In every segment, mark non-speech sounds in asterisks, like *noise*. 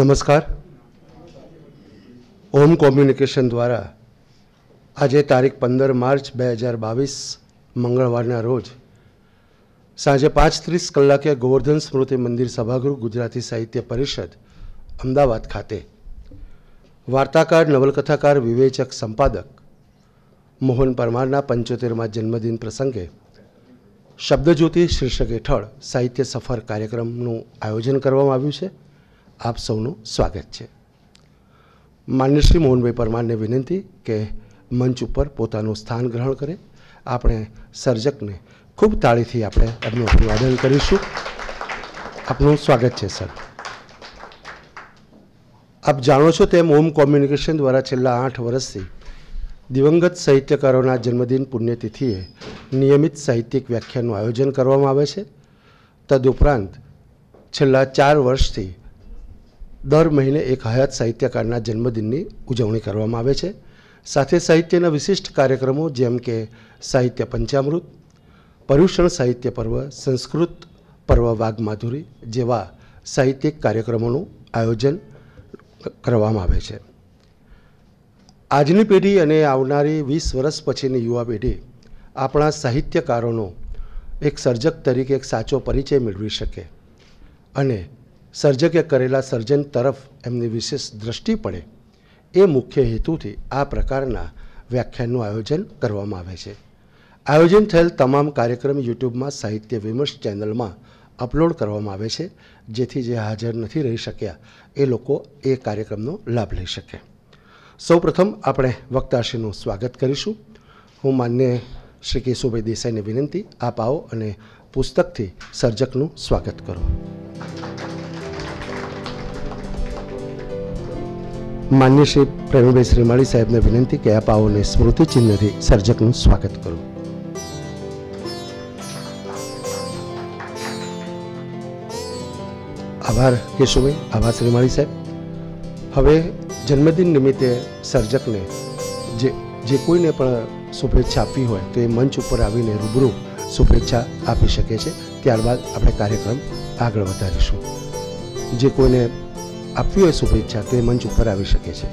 નમસ્કાર ઓમ કોમ્યુનિકેશન દ્વારા આજે તારીખ પંદર માર્ચ બે હજાર બાવીસ મંગળવારના રોજ સાંજે પાંચ ત્રીસ કલાકે ગોવર્ધન સ્મૃતિ મંદિર સભાગૃહ ગુજરાતી સાહિત્ય પરિષદ અમદાવાદ ખાતે વાર્તાકાર નવલકથાકાર વિવેચક સંપાદક મોહન પરમારના પંચોતેરમાં જન્મદિન પ્રસંગે શબ્દજ્યોતિ શીર્ષક હેઠળ સાહિત્ય સફર કાર્યક્રમનું આયોજન કરવામાં આવ્યું છે આપ સૌનું સ્વાગત છે માન્ય શ્રી મોહનભાઈ પરમારને વિનંતી કે મંચ ઉપર પોતાનું સ્થાન ગ્રહણ કરે આપણે સર્જકને ખૂબ તાળીથી આપણે એમનું અભિવાદન કરીશું આપનું સ્વાગત છે સર આપ જાણો છો તેમ ઓમ કોમ્યુનિકેશન દ્વારા છેલ્લા આઠ વર્ષથી દિવંગત સાહિત્યકારોના જન્મદિન પુણ્યતિથિએ નિયમિત સાહિત્યિક વ્યાખ્યાનનું આયોજન કરવામાં આવે છે તદુપરાંત છેલ્લા ચાર વર્ષથી દર મહિને એક હયાત સાહિત્યકારના જન્મદિનની ઉજવણી કરવામાં આવે છે સાથે સાહિત્યના વિશિષ્ટ કાર્યક્રમો જેમ કે સાહિત્ય પંચામૃત પર્યુષણ સાહિત્ય પર્વ સંસ્કૃત પર્વ વાઘમાધુરી જેવા સાહિત્યિક કાર્યક્રમોનું આયોજન કરવામાં આવે છે આજની પેઢી અને આવનારી વીસ વર્ષ પછીની યુવા પેઢી આપણા સાહિત્યકારોનો એક સર્જક તરીકે એક સાચો પરિચય મેળવી શકે અને સર્જકે કરેલા સર્જન તરફ એમની વિશેષ દૃષ્ટિ પડે એ મુખ્ય હેતુથી આ પ્રકારના વ્યાખ્યાનનું આયોજન કરવામાં આવે છે આયોજન થયેલ તમામ કાર્યક્રમ યુટ્યુબમાં સાહિત્ય વિમર્શ ચેનલમાં અપલોડ કરવામાં આવે છે જેથી જે હાજર નથી રહી શક્યા એ લોકો એ કાર્યક્રમનો લાભ લઈ શકે સૌપ્રથમ આપણે વક્તાશ્રીનું સ્વાગત કરીશું હું માન્ય શ્રી કેશુભાઈ દેસાઈને વિનંતી આપ આવો અને પુસ્તકથી સર્જકનું સ્વાગત કરો માન્ય શ્રી પ્રેમભાઈ શ્રીમાળી સાહેબને વિનંતી કે આપ આવોને સ્મૃતિચિહ્નથી સર્જકનું સ્વાગત કરું આભાર કેશુભાઈ આભાર શ્રીમાળી સાહેબ હવે જન્મદિન નિમિત્તે સર્જકને જે જે કોઈને પણ શુભેચ્છા આપવી હોય તો એ મંચ ઉપર આવીને રૂબરૂ શુભેચ્છા આપી શકે છે ત્યારબાદ આપણે કાર્યક્રમ આગળ વધારીશું જે કોઈને આપવી હોય શુભેચ્છા તે મંચ ઉપર આવી શકે છે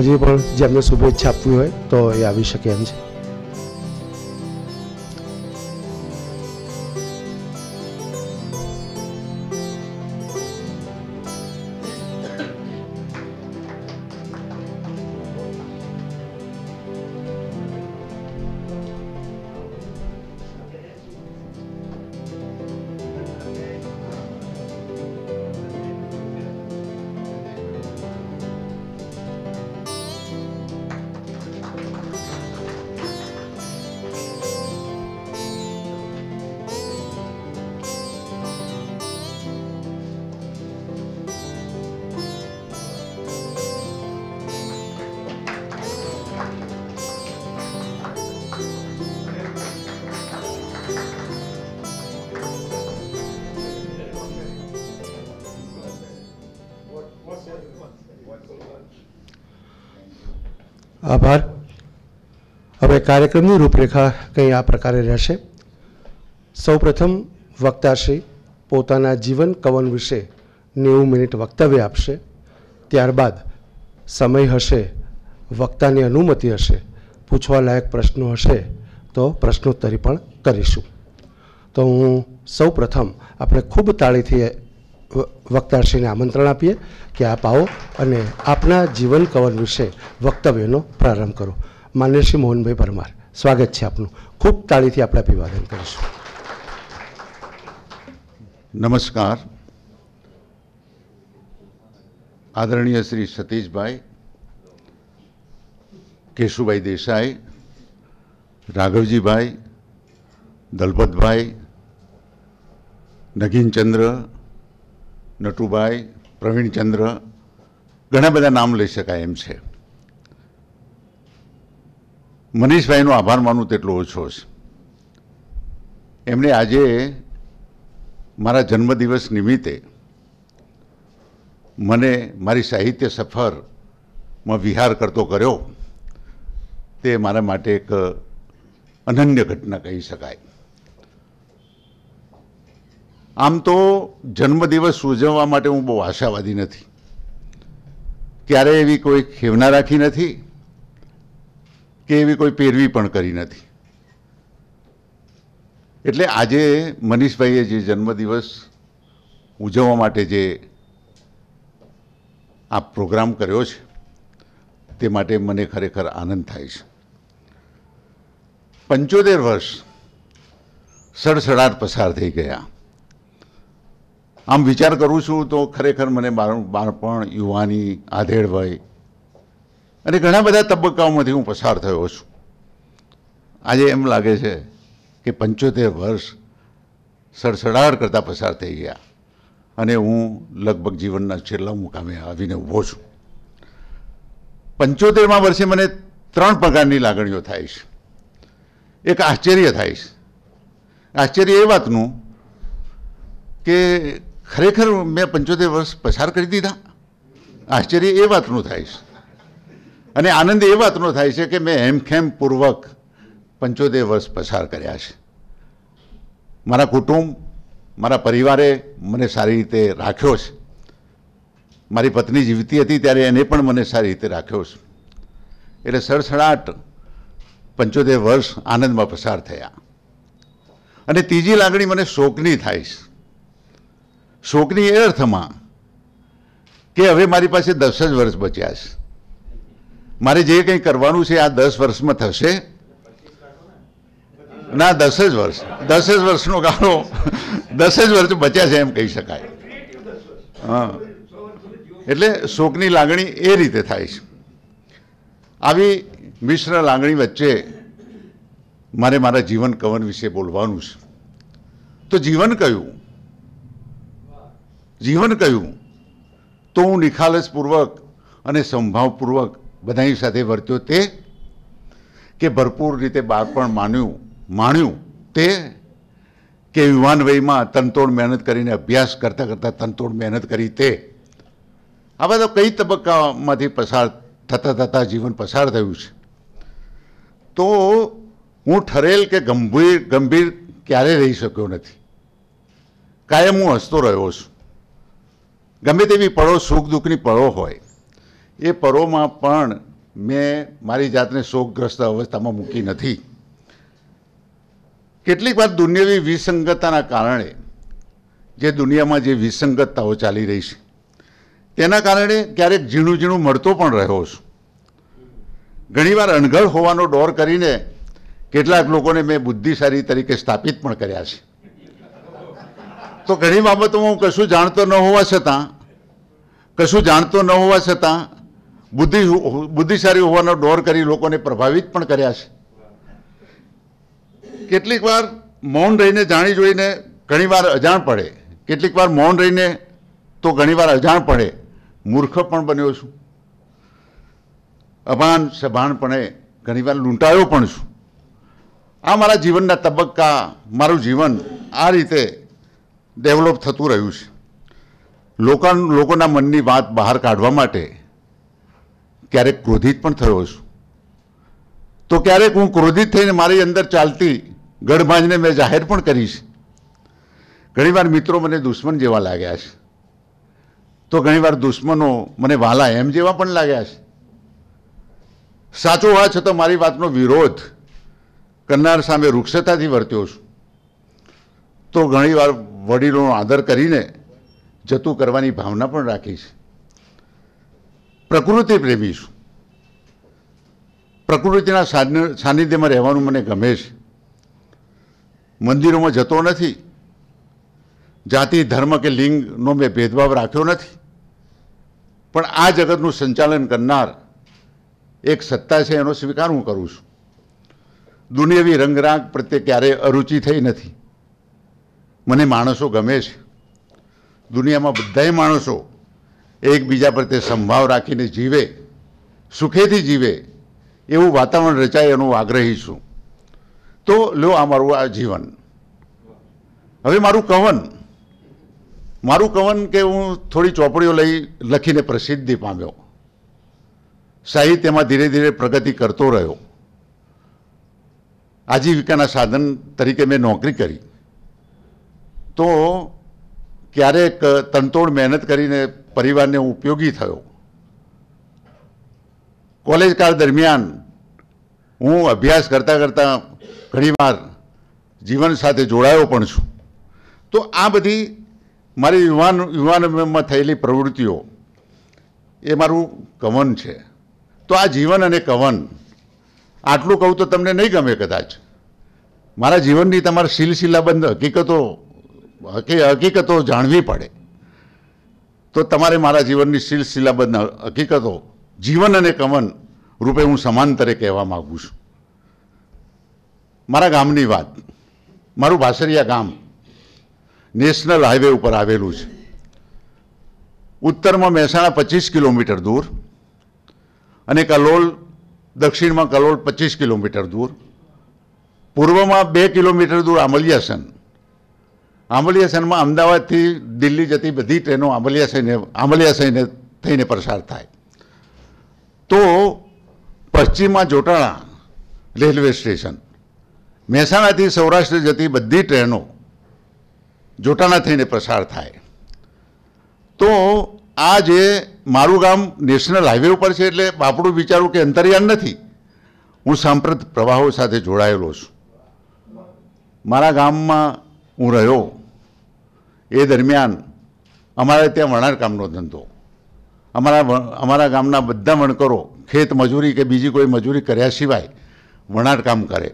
હજી પણ જેમને શુભેચ્છા આપવી હોય તો એ આવી શકે એમ છે કાર્યક્રમની રૂપરેખા કંઈ આ પ્રકારે રહેશે સૌપ્રથમ વક્તાશ્રી પોતાના જીવન કવન વિશે નેવું મિનિટ વક્તવ્ય આપશે ત્યારબાદ સમય હશે વક્તાની અનુમતિ હશે પૂછવા લાયક પ્રશ્નો હશે તો પ્રશ્નોત્તરી પણ કરીશું તો હું સૌ પ્રથમ આપણે ખૂબ તાળીથી વક્તાશ્રીને આમંત્રણ આપીએ કે આપ આવો અને આપના જીવન કવન વિશે વક્તવ્યનો પ્રારંભ કરો માન્ય શ્રી મોહનભાઈ પરમાર સ્વાગત છે આપનું ખૂબ તાળીથી આપણે અભિવાદન કરીશું નમસ્કાર આદરણીય શ્રી સતીશભાઈ કેશુભાઈ દેસાઈ રાઘવજીભાઈ દલપતભાઈ નગીનચંદ્ર નટુભાઈ પ્રવીણચંદ્ર ઘણા બધા નામ લઈ શકાય એમ છે મનીષભાઈનો આભાર માનું તેટલો ઓછો છે એમણે આજે મારા જન્મદિવસ નિમિત્તે મને મારી સાહિત્ય સફરમાં વિહાર કરતો કર્યો તે મારા માટે એક અનન્ય ઘટના કહી શકાય આમ તો જન્મદિવસ ઉજવવા માટે હું બહુ આશાવાદી નથી ક્યારેય એવી કોઈ ખેવના રાખી નથી કે એવી કોઈ પેરવી પણ કરી નથી એટલે આજે મનીષભાઈએ જે જન્મદિવસ ઉજવવા માટે જે આ પ્રોગ્રામ કર્યો છે તે માટે મને ખરેખર આનંદ થાય છે પંચોતેર વર્ષ સડસડાટ પસાર થઈ ગયા આમ વિચાર કરું છું તો ખરેખર મને બાળપણ યુવાની આધેડ વય અને ઘણા બધા તબક્કાઓમાંથી હું પસાર થયો છું આજે એમ લાગે છે કે પંચોતેર વર્ષ સડસડાટ કરતાં પસાર થઈ ગયા અને હું લગભગ જીવનના છેલ્લા મુકામે આવીને ઊભો છું પંચોતેરમાં વર્ષે મને ત્રણ પ્રકારની લાગણીઓ થાય છે એક આશ્ચર્ય થાય છે આશ્ચર્ય એ વાતનું કે ખરેખર મેં પંચોતેર વર્ષ પસાર કરી દીધા આશ્ચર્ય એ વાતનું થાય છે અને આનંદ એ વાતનો થાય છે કે મેં પૂર્વક પંચોતેર વર્ષ પસાર કર્યા છે મારા કુટુંબ મારા પરિવારે મને સારી રીતે રાખ્યો છે મારી પત્ની જીવતી હતી ત્યારે એને પણ મને સારી રીતે રાખ્યો છે એટલે સડસડાટ પંચોતેર વર્ષ આનંદમાં પસાર થયા અને ત્રીજી લાગણી મને શોકની થાય છે શોકની એ અર્થમાં કે હવે મારી પાસે દસ જ વર્ષ બચ્યા છે મારે જે કંઈ કરવાનું છે આ દસ વર્ષમાં થશે ના દસ જ વર્ષ દસ જ વર્ષનો ગાળો દસ જ વર્ષ બચ્યા છે એમ કહી શકાય હા એટલે શોકની લાગણી એ રીતે થાય છે આવી મિશ્ર લાગણી વચ્ચે મારે મારા જીવન કવન વિશે બોલવાનું છે તો જીવન કયું જીવન કયું તો હું નિખાલસપૂર્વક અને સંભાવપૂર્વક બધાની સાથે વર્ત્યો તે કે ભરપૂર રીતે બાળપણ માન્યું માણ્યું તે કે યુવાન વયમાં તનતોડ મહેનત કરીને અભ્યાસ કરતાં કરતાં તનતોડ મહેનત કરી તે આ બધા કઈ તબક્કામાંથી પસાર થતાં થતાં જીવન પસાર થયું છે તો હું ઠરેલ કે ગંભીર ગંભીર ક્યારે રહી શક્યો નથી કાયમ હું હસતો રહ્યો છું ગમે તેવી પળો સુખ દુઃખની પળો હોય એ પરોમાં પણ મેં મારી જાતને શોકગ્રસ્ત અવસ્થામાં મૂકી નથી કેટલીક વાર દુનિયાવી વિસંગતતાના કારણે જે દુનિયામાં જે વિસંગતતાઓ ચાલી રહી છે તેના કારણે ક્યારેક ઝીણું ઝીણું મળતો પણ રહ્યો છું ઘણીવાર અણઘડ હોવાનો ડોર કરીને કેટલાક લોકોને મેં બુદ્ધિશાળી તરીકે સ્થાપિત પણ કર્યા છે તો ઘણી બાબતોમાં હું કશું જાણતો ન હોવા છતાં કશું જાણતો ન હોવા છતાં બુદ્ધિ બુદ્ધિશાળી હોવાનો દોર કરી લોકોને પ્રભાવિત પણ કર્યા છે કેટલીક વાર મૌન રહીને જાણી જોઈને ઘણીવાર અજાણ પડે કેટલીક વાર મૌન રહીને તો ઘણીવાર અજાણ પડે મૂર્ખ પણ બન્યો છું અભાન સભાનપણે ઘણીવાર લૂંટાયો પણ છું આ મારા જીવનના તબક્કા મારું જીવન આ રીતે ડેવલપ થતું રહ્યું છે લોકો લોકોના મનની વાત બહાર કાઢવા માટે ક્યારેક ક્રોધિત પણ થયો છું તો ક્યારેક હું ક્રોધિત થઈને મારી અંદર ચાલતી ગઢબાંજને મેં જાહેર પણ કરી છે ઘણીવાર મિત્રો મને દુશ્મન જેવા લાગ્યા છે તો ઘણીવાર દુશ્મનો મને વાલા એમ જેવા પણ લાગ્યા છે સાચો હોવા છતાં મારી વાતનો વિરોધ કરનાર સામે વૃક્ષતાથી વર્ત્યો છું તો ઘણીવાર વડીલોનો આદર કરીને જતું કરવાની ભાવના પણ રાખી છે પ્રકૃતિ પ્રેમી છું પ્રકૃતિના સાનિધ્યમાં રહેવાનું મને ગમે છે મંદિરોમાં જતો નથી જાતિ ધર્મ કે લિંગનો મેં ભેદભાવ રાખ્યો નથી પણ આ જગતનું સંચાલન કરનાર એક સત્તા છે એનો સ્વીકાર હું કરું છું દુનિયાવી રંગરાગ પ્રત્યે ક્યારેય અરુચિ થઈ નથી મને માણસો ગમે છે દુનિયામાં બધાય માણસો એકબીજા પ્રત્યે સંભાવ રાખીને જીવે સુખેથી જીવે એવું વાતાવરણ રચાય એનું આગ્રહી છું તો લો આ મારું આ જીવન હવે મારું કવન મારું કવન કે હું થોડી ચોપડીઓ લઈ લખીને પ્રસિદ્ધિ પામ્યો સાહિત્યમાં ધીરે ધીરે પ્રગતિ કરતો રહ્યો આજીવિકાના સાધન તરીકે મેં નોકરી કરી તો ક્યારેક તનતોડ મહેનત કરીને પરિવારને હું ઉપયોગી થયો કોલેજ કાળ દરમિયાન હું અભ્યાસ કરતાં કરતાં ઘણીવાર જીવન સાથે જોડાયો પણ છું તો આ બધી મારી યુવાન યુવાનમાં થયેલી પ્રવૃત્તિઓ એ મારું કવન છે તો આ જીવન અને કવન આટલું કહું તો તમને નહીં ગમે કદાચ મારા જીવનની તમારે સિલસિલાબંધ હકીકતો હકી હકીકતો જાણવી પડે તો તમારે મારા જીવનની સિલસિલાબંધ હકીકતો જીવન અને કમન રૂપે હું સમાંતરે કહેવા માગું છું મારા ગામની વાત મારું ભાસરિયા ગામ નેશનલ હાઈવે ઉપર આવેલું છે ઉત્તરમાં મહેસાણા પચીસ કિલોમીટર દૂર અને કલોલ દક્ષિણમાં કલોલ પચીસ કિલોમીટર દૂર પૂર્વમાં બે કિલોમીટર દૂર આમલિયાસન આંબલિયા શહેરમાં અમદાવાદથી દિલ્હી જતી બધી ટ્રેનો આંબલિયા શહેરને આંબલિયા શહેરને થઈને પસાર થાય તો પશ્ચિમમાં જોટાણા રેલવે સ્ટેશન મહેસાણાથી સૌરાષ્ટ્ર જતી બધી ટ્રેનો જોટાણા થઈને પસાર થાય તો આ જે મારું ગામ નેશનલ હાઈવે ઉપર છે એટલે બાપડું વિચારું કે અંતરિયાળ નથી હું સાંપ્રત પ્રવાહો સાથે જોડાયેલો છું મારા ગામમાં હું રહ્યો એ દરમિયાન અમારે ત્યાં વણારકામનો ધંધો અમારા અમારા ગામના બધા વણકરો ખેત મજૂરી કે બીજી કોઈ મજૂરી કર્યા સિવાય વણાટકામ કરે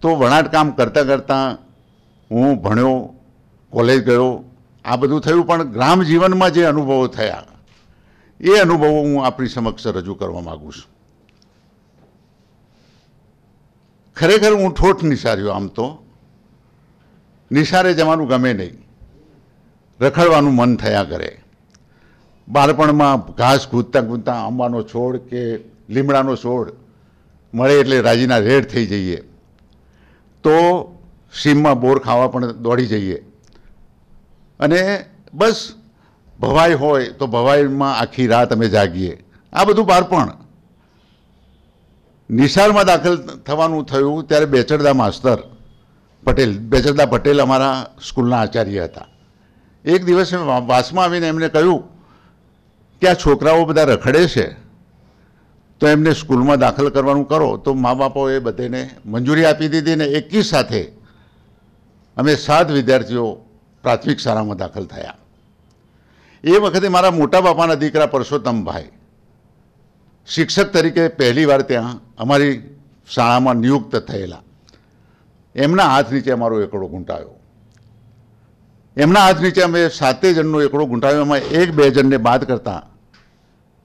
તો વણાટકામ કરતાં કરતાં હું ભણ્યો કોલેજ ગયો આ બધું થયું પણ ગ્રામ જીવનમાં જે અનુભવો થયા એ અનુભવો હું આપણી સમક્ષ રજૂ કરવા માગું છું ખરેખર હું ઠોઠ નિસાર્યો આમ તો નિસારે જવાનું ગમે નહીં રખડવાનું મન થયા કરે બાળપણમાં ઘાસ કૂદતા કૂદતા આંબાનો છોડ કે લીમડાનો છોડ મળે એટલે રાજીના રેડ થઈ જઈએ તો સીમમાં બોર ખાવા પણ દોડી જઈએ અને બસ ભવાઈ હોય તો ભવાઈમાં આખી રાત અમે જાગીએ આ બધું બાળપણ નિશાળમાં દાખલ થવાનું થયું ત્યારે બેચરદા માસ્તર પટેલ બેચરદા પટેલ અમારા સ્કૂલના આચાર્ય હતા એક દિવસ વાસમાં આવીને એમને કહ્યું કે આ છોકરાઓ બધા રખડે છે તો એમને સ્કૂલમાં દાખલ કરવાનું કરો તો મા બાપોએ બધેને મંજૂરી આપી દીધી ને એકી સાથે અમે સાત વિદ્યાર્થીઓ પ્રાથમિક શાળામાં દાખલ થયા એ વખતે મારા મોટા બાપાના દીકરા પરસોત્તમભાઈ શિક્ષક તરીકે પહેલીવાર ત્યાં અમારી શાળામાં નિયુક્ત થયેલા એમના હાથ નીચે અમારો એકડો ગુંટાયો એમના હાથ નીચે અમે સાતે જણનો એકડો ગુંટાવ્યો એમાં એક બે જણને બાદ કરતાં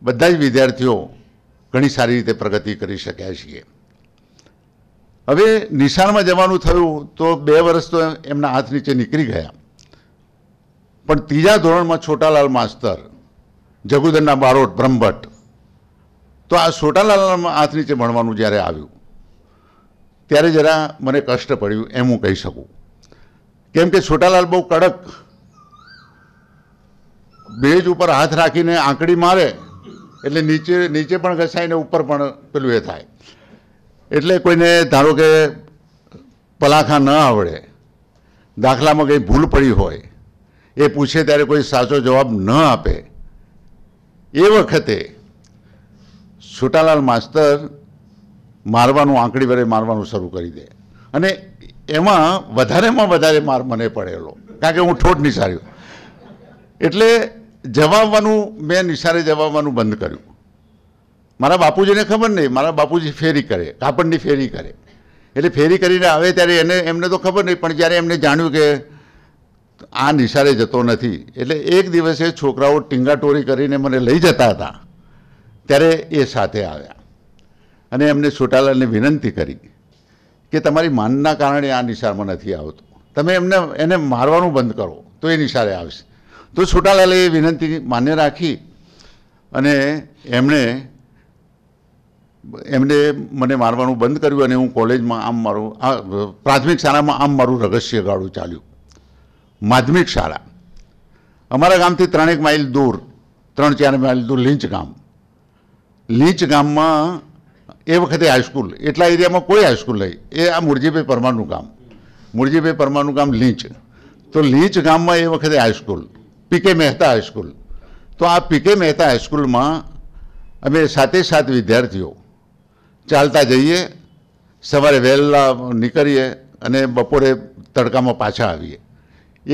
બધા જ વિદ્યાર્થીઓ ઘણી સારી રીતે પ્રગતિ કરી શક્યા છીએ હવે નિશાળમાં જવાનું થયું તો બે વર્ષ તો એમના હાથ નીચે નીકળી ગયા પણ ત્રીજા ધોરણમાં છોટાલાલ માસ્તર જગુદરના બારોટ બ્રહ્મભટ્ટ તો આ છોટાલાલના હાથ નીચે ભણવાનું જ્યારે આવ્યું ત્યારે જરા મને કષ્ટ પડ્યું એમ હું કહી શકું કેમ કે છોટાલાલ બહુ કડક ભેજ ઉપર હાથ રાખીને આંકડી મારે એટલે નીચે નીચે પણ ઘસાઈને ઉપર પણ પેલું એ થાય એટલે કોઈને ધારો કે પલાખા ન આવડે દાખલામાં કંઈ ભૂલ પડી હોય એ પૂછે ત્યારે કોઈ સાચો જવાબ ન આપે એ વખતે છોટાલાલ માસ્તર મારવાનું આંકડી વડે મારવાનું શરૂ કરી દે અને એમાં વધારેમાં વધારે માર મને પડેલો કારણ કે હું ઠોઠ નિશાર્યો એટલે જવાવાનું મેં નિશારે જવાવાનું બંધ કર્યું મારા બાપુજીને ખબર નહીં મારા બાપુજી ફેરી કરે કાપડની ફેરી કરે એટલે ફેરી કરીને આવે ત્યારે એને એમને તો ખબર નહીં પણ જ્યારે એમને જાણ્યું કે આ નિશારે જતો નથી એટલે એક દિવસે છોકરાઓ ટીંગાટોરી કરીને મને લઈ જતા હતા ત્યારે એ સાથે આવ્યા અને એમને છોટાલાલને વિનંતી કરી કે તમારી માનના કારણે આ નિશાળમાં નથી આવતો તમે એમને એને મારવાનું બંધ કરો તો એ નિશાળે આવશે તો છોટાલાલે એ વિનંતી માન્ય રાખી અને એમણે એમણે મને મારવાનું બંધ કર્યું અને હું કોલેજમાં આમ મારું પ્રાથમિક શાળામાં આમ મારું રહસ્ય ગાળું ચાલ્યું માધ્યમિક શાળા અમારા ગામથી ત્રણેક માઇલ દૂર ત્રણ ચાર માઇલ દૂર લીંચ ગામ લીંચ ગામમાં એ વખતે હાઈસ્કૂલ એટલા એરિયામાં કોઈ હાઈસ્કૂલ નહીં એ આ મુરજીભાઈ પરમાનું ગામ મુરજીભાઈ પરમાનું ગામ લીંચ તો લીંચ ગામમાં એ વખતે હાઈસ્કૂલ પીકે મહેતા હાઈસ્કૂલ તો આ પીકે મહેતા હાઈસ્કૂલમાં અમે સાતે સાત વિદ્યાર્થીઓ ચાલતા જઈએ સવારે વહેલા નીકળીએ અને બપોરે તડકામાં પાછા આવીએ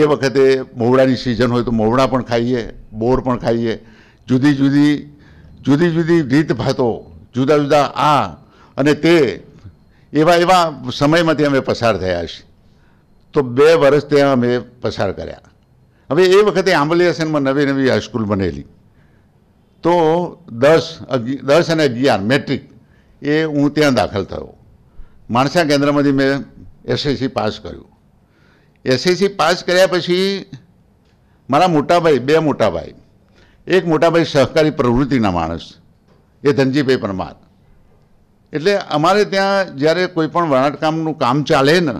એ વખતે મોવડાની સિઝન હોય તો મોવડા પણ ખાઈએ બોર પણ ખાઈએ જુદી જુદી જુદી જુદી રીતભાતો જુદા જુદા આ અને તે એવા એવા સમયમાંથી અમે પસાર થયા છીએ તો બે વર્ષ ત્યાં અમે પસાર કર્યા હવે એ વખતે આંબલિયાસનમાં નવી નવી હાઈસ્કૂલ બનેલી તો દસ દસ અને અગિયાર મેટ્રિક એ હું ત્યાં દાખલ થયો માણસા કેન્દ્રમાંથી મેં એસએસસી પાસ કર્યું એસએસસી પાસ કર્યા પછી મારા મોટાભાઈ બે મોટાભાઈ એક મોટાભાઈ સહકારી પ્રવૃત્તિના માણસ એ ધનજીભાઈ પરમાર એટલે અમારે ત્યાં જ્યારે કોઈ પણ વણાટકામનું કામ ચાલે ને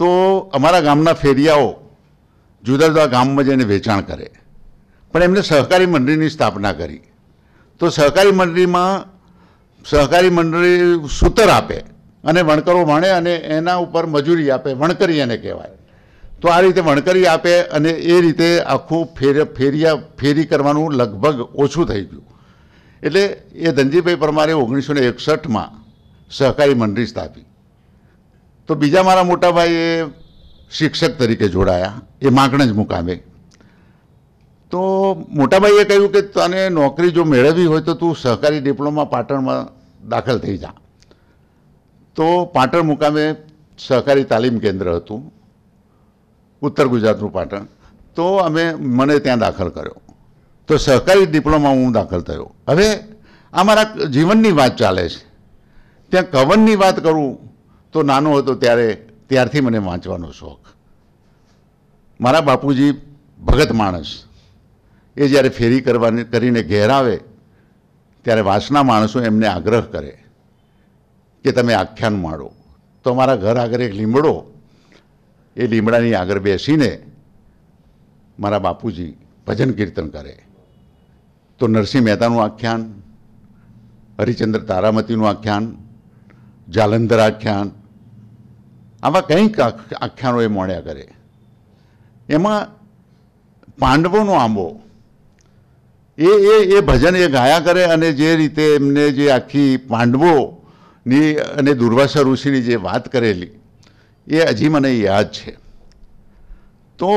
તો અમારા ગામના ફેરિયાઓ જુદા જુદા ગામમાં જઈને વેચાણ કરે પણ એમને સહકારી મંડળીની સ્થાપના કરી તો સહકારી મંડળીમાં સહકારી મંડળી સૂતર આપે અને વણકરો વણે અને એના ઉપર મજૂરી આપે વણકરી એને કહેવાય તો આ રીતે વણકરી આપે અને એ રીતે આખું ફેર ફેરિયા ફેરી કરવાનું લગભગ ઓછું થઈ ગયું એટલે એ ધનજીભાઈ પરમારે ઓગણીસો ને એકસઠમાં સહકારી મંડળી સ્થાપી તો બીજા મારા મોટાભાઈએ શિક્ષક તરીકે જોડાયા એ જ મુકામે તો મોટાભાઈએ કહ્યું કે તને નોકરી જો મેળવવી હોય તો તું સહકારી ડિપ્લોમા પાટણમાં દાખલ થઈ જા તો પાટણ મુકામે સહકારી તાલીમ કેન્દ્ર હતું ઉત્તર ગુજરાતનું પાટણ તો અમે મને ત્યાં દાખલ કર્યો તો સહકારી ડિપ્લોમા હું દાખલ થયો હવે આ મારા જીવનની વાત ચાલે છે ત્યાં કવનની વાત કરું તો નાનો હતો ત્યારે ત્યારથી મને વાંચવાનો શોખ મારા બાપુજી ભગત માણસ એ જ્યારે ફેરી કરવાની કરીને ઘેર આવે ત્યારે વાસના માણસો એમને આગ્રહ કરે કે તમે આખ્યાન માણો તો મારા ઘર આગળ એક લીમડો એ લીમડાની આગળ બેસીને મારા બાપુજી ભજન કીર્તન કરે તો નરસિંહ મહેતાનું આખ્યાન હરિચંદ્ર તારામતીનું આખ્યાન જાલંધર આખ્યાન આવા કંઈક આખ્યાનો એ મળ્યા કરે એમાં પાંડવોનો આંબો એ એ એ ભજન એ ગાયા કરે અને જે રીતે એમને જે આખી પાંડવોની અને દુર્વાસા ઋષિની જે વાત કરેલી એ હજી મને યાદ છે તો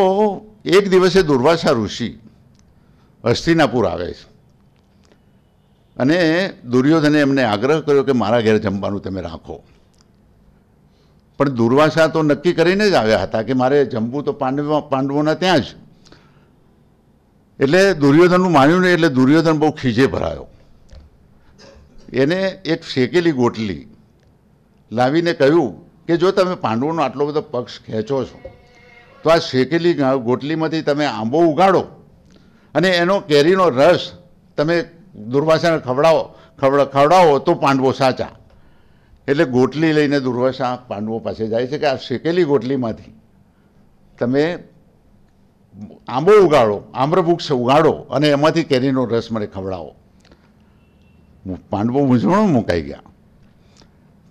એક દિવસે દુર્વાસા ઋષિ હસ્તિનાપુર આવે છે અને દુર્યોધને એમને આગ્રહ કર્યો કે મારા ઘેર જમવાનું તમે રાખો પણ દુર્વાસા તો નક્કી કરીને જ આવ્યા હતા કે મારે જમવું તો પાંડવ પાંડવોના ત્યાં જ એટલે દુર્યોધનનું માન્યું ને એટલે દુર્યોધન બહુ ખીજે ભરાયો એને એક શેકેલી ગોટલી લાવીને કહ્યું કે જો તમે પાંડવોનો આટલો બધો પક્ષ ખેંચો છો તો આ શેકેલી ગોટલીમાંથી તમે આંબો ઉગાડો અને એનો કેરીનો રસ તમે દુર્વાસાને ખવડાવો ખવડાવો તો પાંડવો સાચા એટલે ગોટલી લઈને દુર્વાસા પાંડવો પાસે જાય છે કે આ શેકેલી ગોટલીમાંથી તમે આંબો ઉગાડો આમ્રવૃક્ષ ઉગાડો અને એમાંથી કેરીનો રસ મને ખવડાવો પાંડવો મૂંઝવણો મુકાઈ ગયા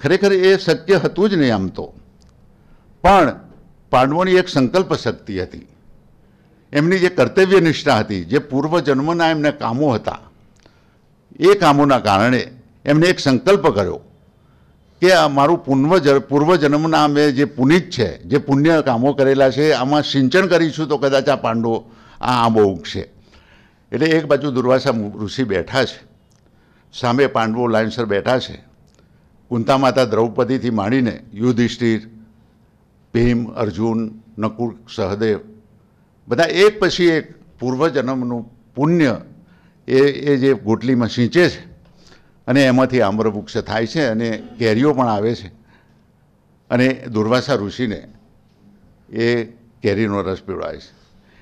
ખરેખર એ શક્ય હતું જ નહીં આમ તો પણ પાંડવોની એક સંકલ્પ શક્તિ હતી એમની જે કર્તવ્ય નિષ્ઠા હતી જે પૂર્વજન્મના એમને કામો હતા એ કામોના કારણે એમને એક સંકલ્પ કર્યો કે આ મારું પૂર્વજ પૂર્વજન્મના મેં જે પુનિત છે જે પુણ્ય કામો કરેલા છે આમાં સિંચન કરીશું તો કદાચ આ પાંડવો આ આંબો ઉગશે એટલે એક બાજુ દુર્વાસા ઋષિ બેઠા છે સામે પાંડવો લાઇનસર બેઠા છે કુંતા માતા દ્રૌપદીથી માંડીને યુધિષ્ઠિર ભીમ અર્જુન નકુર સહદેવ બધા એક પછી એક પૂર્વજન્મનું પુણ્ય એ એ જે ગોટલીમાં સિંચે છે અને એમાંથી આમ્રવૃક્ષ થાય છે અને કેરીઓ પણ આવે છે અને દુર્વાસા ઋષિને એ કેરીનો રસ પીવડાવે છે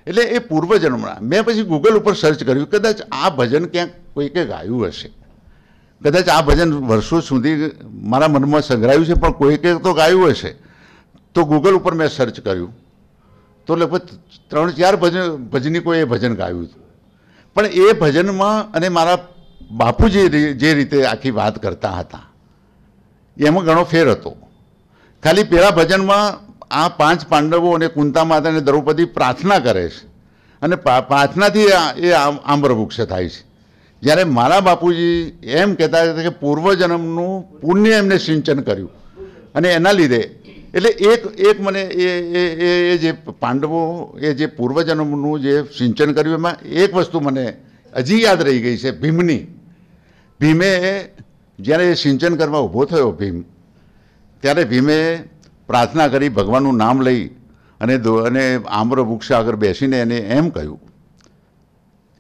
એટલે એ પૂર્વજન્મના મેં પછી ગૂગલ ઉપર સર્ચ કર્યું કદાચ આ ભજન ક્યાંક કોઈકે ગાયું હશે કદાચ આ ભજન વર્ષો સુધી મારા મનમાં સંગ્રહાયું છે પણ કોઈકે તો ગાયું હશે તો ગૂગલ ઉપર મેં સર્ચ કર્યું તો લગભગ ત્રણ ચાર ભજન ભજનીકોએ ભજન ગાયું હતું પણ એ ભજનમાં અને મારા બાપુજી જે રીતે આખી વાત કરતા હતા એમાં ઘણો ફેર હતો ખાલી પહેલાં ભજનમાં આ પાંચ પાંડવો અને કુંતા માતા અને દ્રૌપદી પ્રાર્થના કરે છે અને પ્રાર્થનાથી એ આમ્રભુક્ષ થાય છે જ્યારે મારા બાપુજી એમ કહેતા હતા કે પૂર્વજન્મનું પુણ્ય એમને સિંચન કર્યું અને એના લીધે એટલે એક એક મને એ એ એ જે પાંડવો એ જે પૂર્વજન્મનું જે સિંચન કર્યું એમાં એક વસ્તુ મને હજી યાદ રહી ગઈ છે ભીમની ભીમે જ્યારે એ સિંચન કરવા ઊભો થયો ભીમ ત્યારે ભીમે પ્રાર્થના કરી ભગવાનનું નામ લઈ અને અને આમ્ર વૃક્ષ આગળ બેસીને એને એમ કહ્યું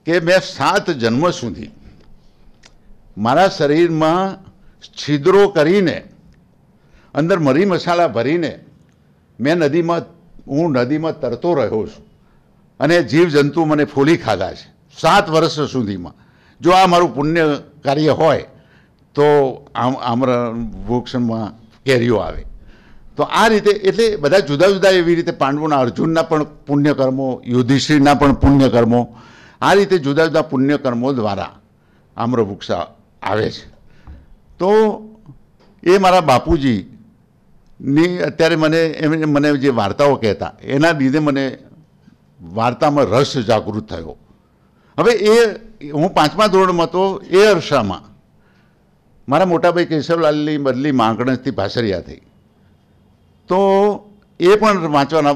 કે મેં સાત જન્મ સુધી મારા શરીરમાં છિદ્રો કરીને અંદર મરી મસાલા ભરીને મેં નદીમાં હું નદીમાં તરતો રહ્યો છું અને જીવજંતુ મને ફૂલી ખાધા છે સાત વર્ષ સુધીમાં જો આ મારું પુણ્ય કાર્ય હોય તો આમ આમ્ર વૃક્ષમાં કેરીઓ આવે તો આ રીતે એટલે બધા જુદા જુદા એવી રીતે પાંડવોના અર્જુનના પણ પુણ્યકર્મો યુધિષ્ઠિરના પણ પુણ્યકર્મો આ રીતે જુદા જુદા પુણ્યકર્મો દ્વારા આમ્રવૃક્ષ આવે છે તો એ મારા બાપુજી ની અત્યારે મને એમને મને જે વાર્તાઓ કહેતા એના લીધે મને વાર્તામાં રસ જાગૃત થયો હવે એ હું પાંચમા ધોરણમાં હતો એ અરસામાં મારા મોટાભાઈ કેશવલાલની બદલી માંગણસથી ભાસરિયા થઈ તો એ પણ વાંચવાના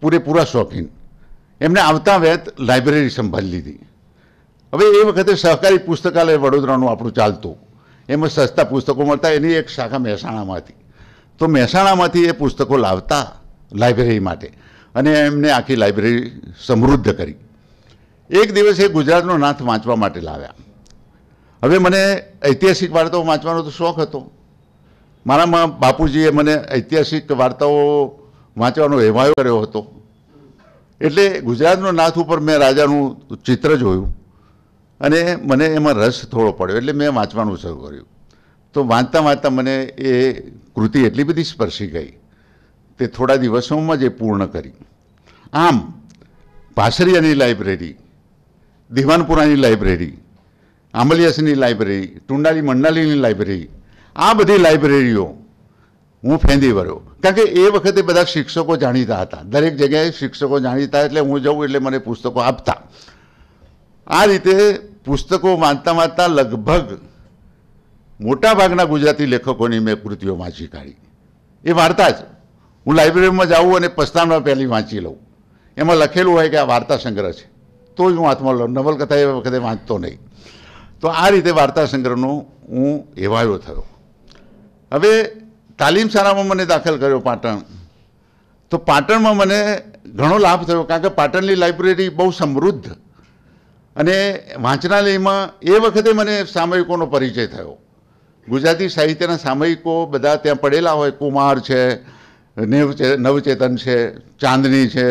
પૂરેપૂરા શોખીન એમને આવતા વેત લાઇબ્રેરી સંભાળી લીધી હવે એ વખતે સહકારી પુસ્તકાલય વડોદરાનું આપણું ચાલતું એમાં સસ્તા પુસ્તકો મળતા એની એક શાખા મહેસાણામાં હતી તો મહેસાણામાંથી એ પુસ્તકો લાવતા લાઇબ્રેરી માટે અને એમને આખી લાઇબ્રેરી સમૃદ્ધ કરી એક દિવસ એ ગુજરાતનો નાથ વાંચવા માટે લાવ્યા હવે મને ઐતિહાસિક વાર્તાઓ વાંચવાનો તો શોખ હતો મારામાં બાપુજીએ મને ઐતિહાસિક વાર્તાઓ વાંચવાનો એવાયો કર્યો હતો એટલે ગુજરાતનો નાથ ઉપર મેં રાજાનું ચિત્ર જોયું અને મને એમાં રસ થોડો પડ્યો એટલે મેં વાંચવાનું શરૂ કર્યું તો વાંચતા વાંચતા મને એ કૃતિ એટલી બધી સ્પર્શી ગઈ તે થોડા દિવસોમાં જ એ પૂર્ણ કરી આમ ભાસરિયાની લાઇબ્રેરી દિવાનપુરાની લાઇબ્રેરી આંબલિયાસની લાઇબ્રેરી ટુંડાલી મંડાલીની લાઇબ્રેરી આ બધી લાઇબ્રેરીઓ હું ફેંદી વળ્યો કારણ કે એ વખતે બધા શિક્ષકો જાણીતા હતા દરેક જગ્યાએ શિક્ષકો જાણીતા એટલે હું જાઉં એટલે મને પુસ્તકો આપતા આ રીતે પુસ્તકો વાંચતા વાંચતા લગભગ મોટાભાગના ગુજરાતી લેખકોની મેં કૃતિઓ વાંચી કાઢી એ વાર્તા જ હું લાઇબ્રેરીમાં જાઉં અને પસ્તામાં પહેલી વાંચી લઉં એમાં લખેલું હોય કે આ વાર્તા સંગ્રહ છે તો જ હું હાથમાં લઉં નવલકથા એ વખતે વાંચતો નહીં તો આ રીતે વાર્તા સંગ્રહનો હું એવાયો થયો હવે તાલીમ શાળામાં મને દાખલ કર્યો પાટણ તો પાટણમાં મને ઘણો લાભ થયો કારણ કે પાટણની લાઇબ્રેરી બહુ સમૃદ્ધ અને વાંચનાલયમાં એ વખતે મને સામયિકોનો પરિચય થયો ગુજરાતી સાહિત્યના સામયિકો બધા ત્યાં પડેલા હોય કુમાર છે નેવચે નવચેતન છે ચાંદની છે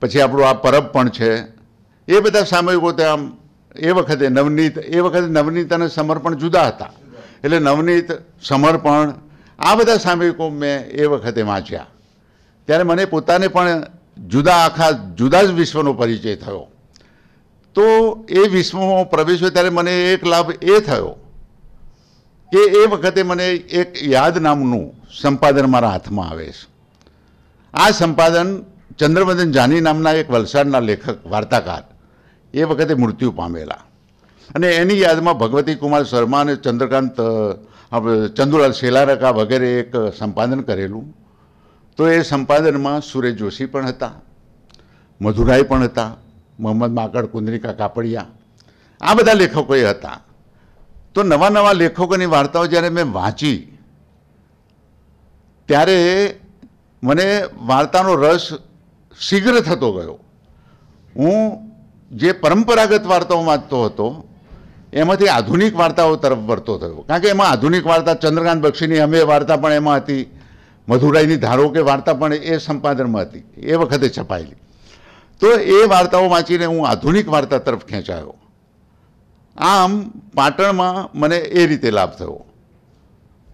પછી આપણું આ પરબ પણ છે એ બધા સામયિકો ત્યાં એ વખતે નવનીત એ વખતે નવનીત અને સમર્પણ જુદા હતા એટલે નવનીત સમર્પણ આ બધા સામયિકો મેં એ વખતે વાંચ્યા ત્યારે મને પોતાને પણ જુદા આખા જુદા જ વિશ્વનો પરિચય થયો તો એ વિશ્વમાં પ્રવેશ્યો ત્યારે મને એક લાભ એ થયો કે એ વખતે મને એક યાદ નામનું સંપાદન મારા હાથમાં આવે છે આ સંપાદન ચંદ્રવંદન જાની નામના એક વલસાડના લેખક વાર્તાકાર એ વખતે મૃત્યુ પામેલા અને એની યાદમાં ભગવતી કુમાર શર્મા અને ચંદ્રકાંત ચંદુલાલ શેલારકા વગેરે એક સંપાદન કરેલું તો એ સંપાદનમાં સુરેશ જોશી પણ હતા મધુરાઈ પણ હતા મોહમ્મદ માકડ કુંદરિકા કાપડિયા આ બધા લેખકોએ હતા તો નવા નવા લેખકોની વાર્તાઓ જ્યારે મેં વાંચી ત્યારે મને વાર્તાનો રસ શીઘ્ર થતો ગયો હું જે પરંપરાગત વાર્તાઓ વાંચતો હતો એમાંથી આધુનિક વાર્તાઓ તરફ વળતો થયો કારણ કે એમાં આધુનિક વાર્તા ચંદ્રકાંત બક્ષીની અમે વાર્તા પણ એમાં હતી મધુરાઈની ધારો કે વાર્તા પણ એ સંપાદનમાં હતી એ વખતે છપાયેલી તો એ વાર્તાઓ વાંચીને હું આધુનિક વાર્તા તરફ ખેંચાયો આમ પાટણમાં મને એ રીતે લાભ થયો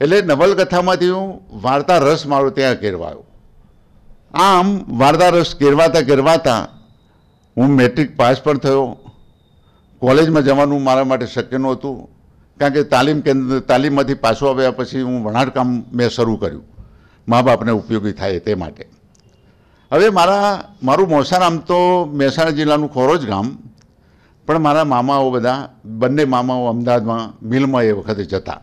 એટલે નવલકથામાંથી હું વાર્તા રસ મારો ત્યાં કેરવાયો આમ વાર્તા રસ કેરવાતા કેરવાતા હું મેટ્રિક પાસ પણ થયો કોલેજમાં જવાનું મારા માટે શક્ય નહોતું કારણ કે તાલીમ કેન્દ્ર તાલીમમાંથી પાછો આવ્યા પછી હું વણાટકામ મેં શરૂ કર્યું મા બાપને ઉપયોગી થાય તે માટે હવે મારા મારું આમ તો મહેસાણા જિલ્લાનું ખોરોજ ગામ પણ મારા મામાઓ બધા બંને મામાઓ અમદાવાદમાં મિલમાં એ વખતે જતા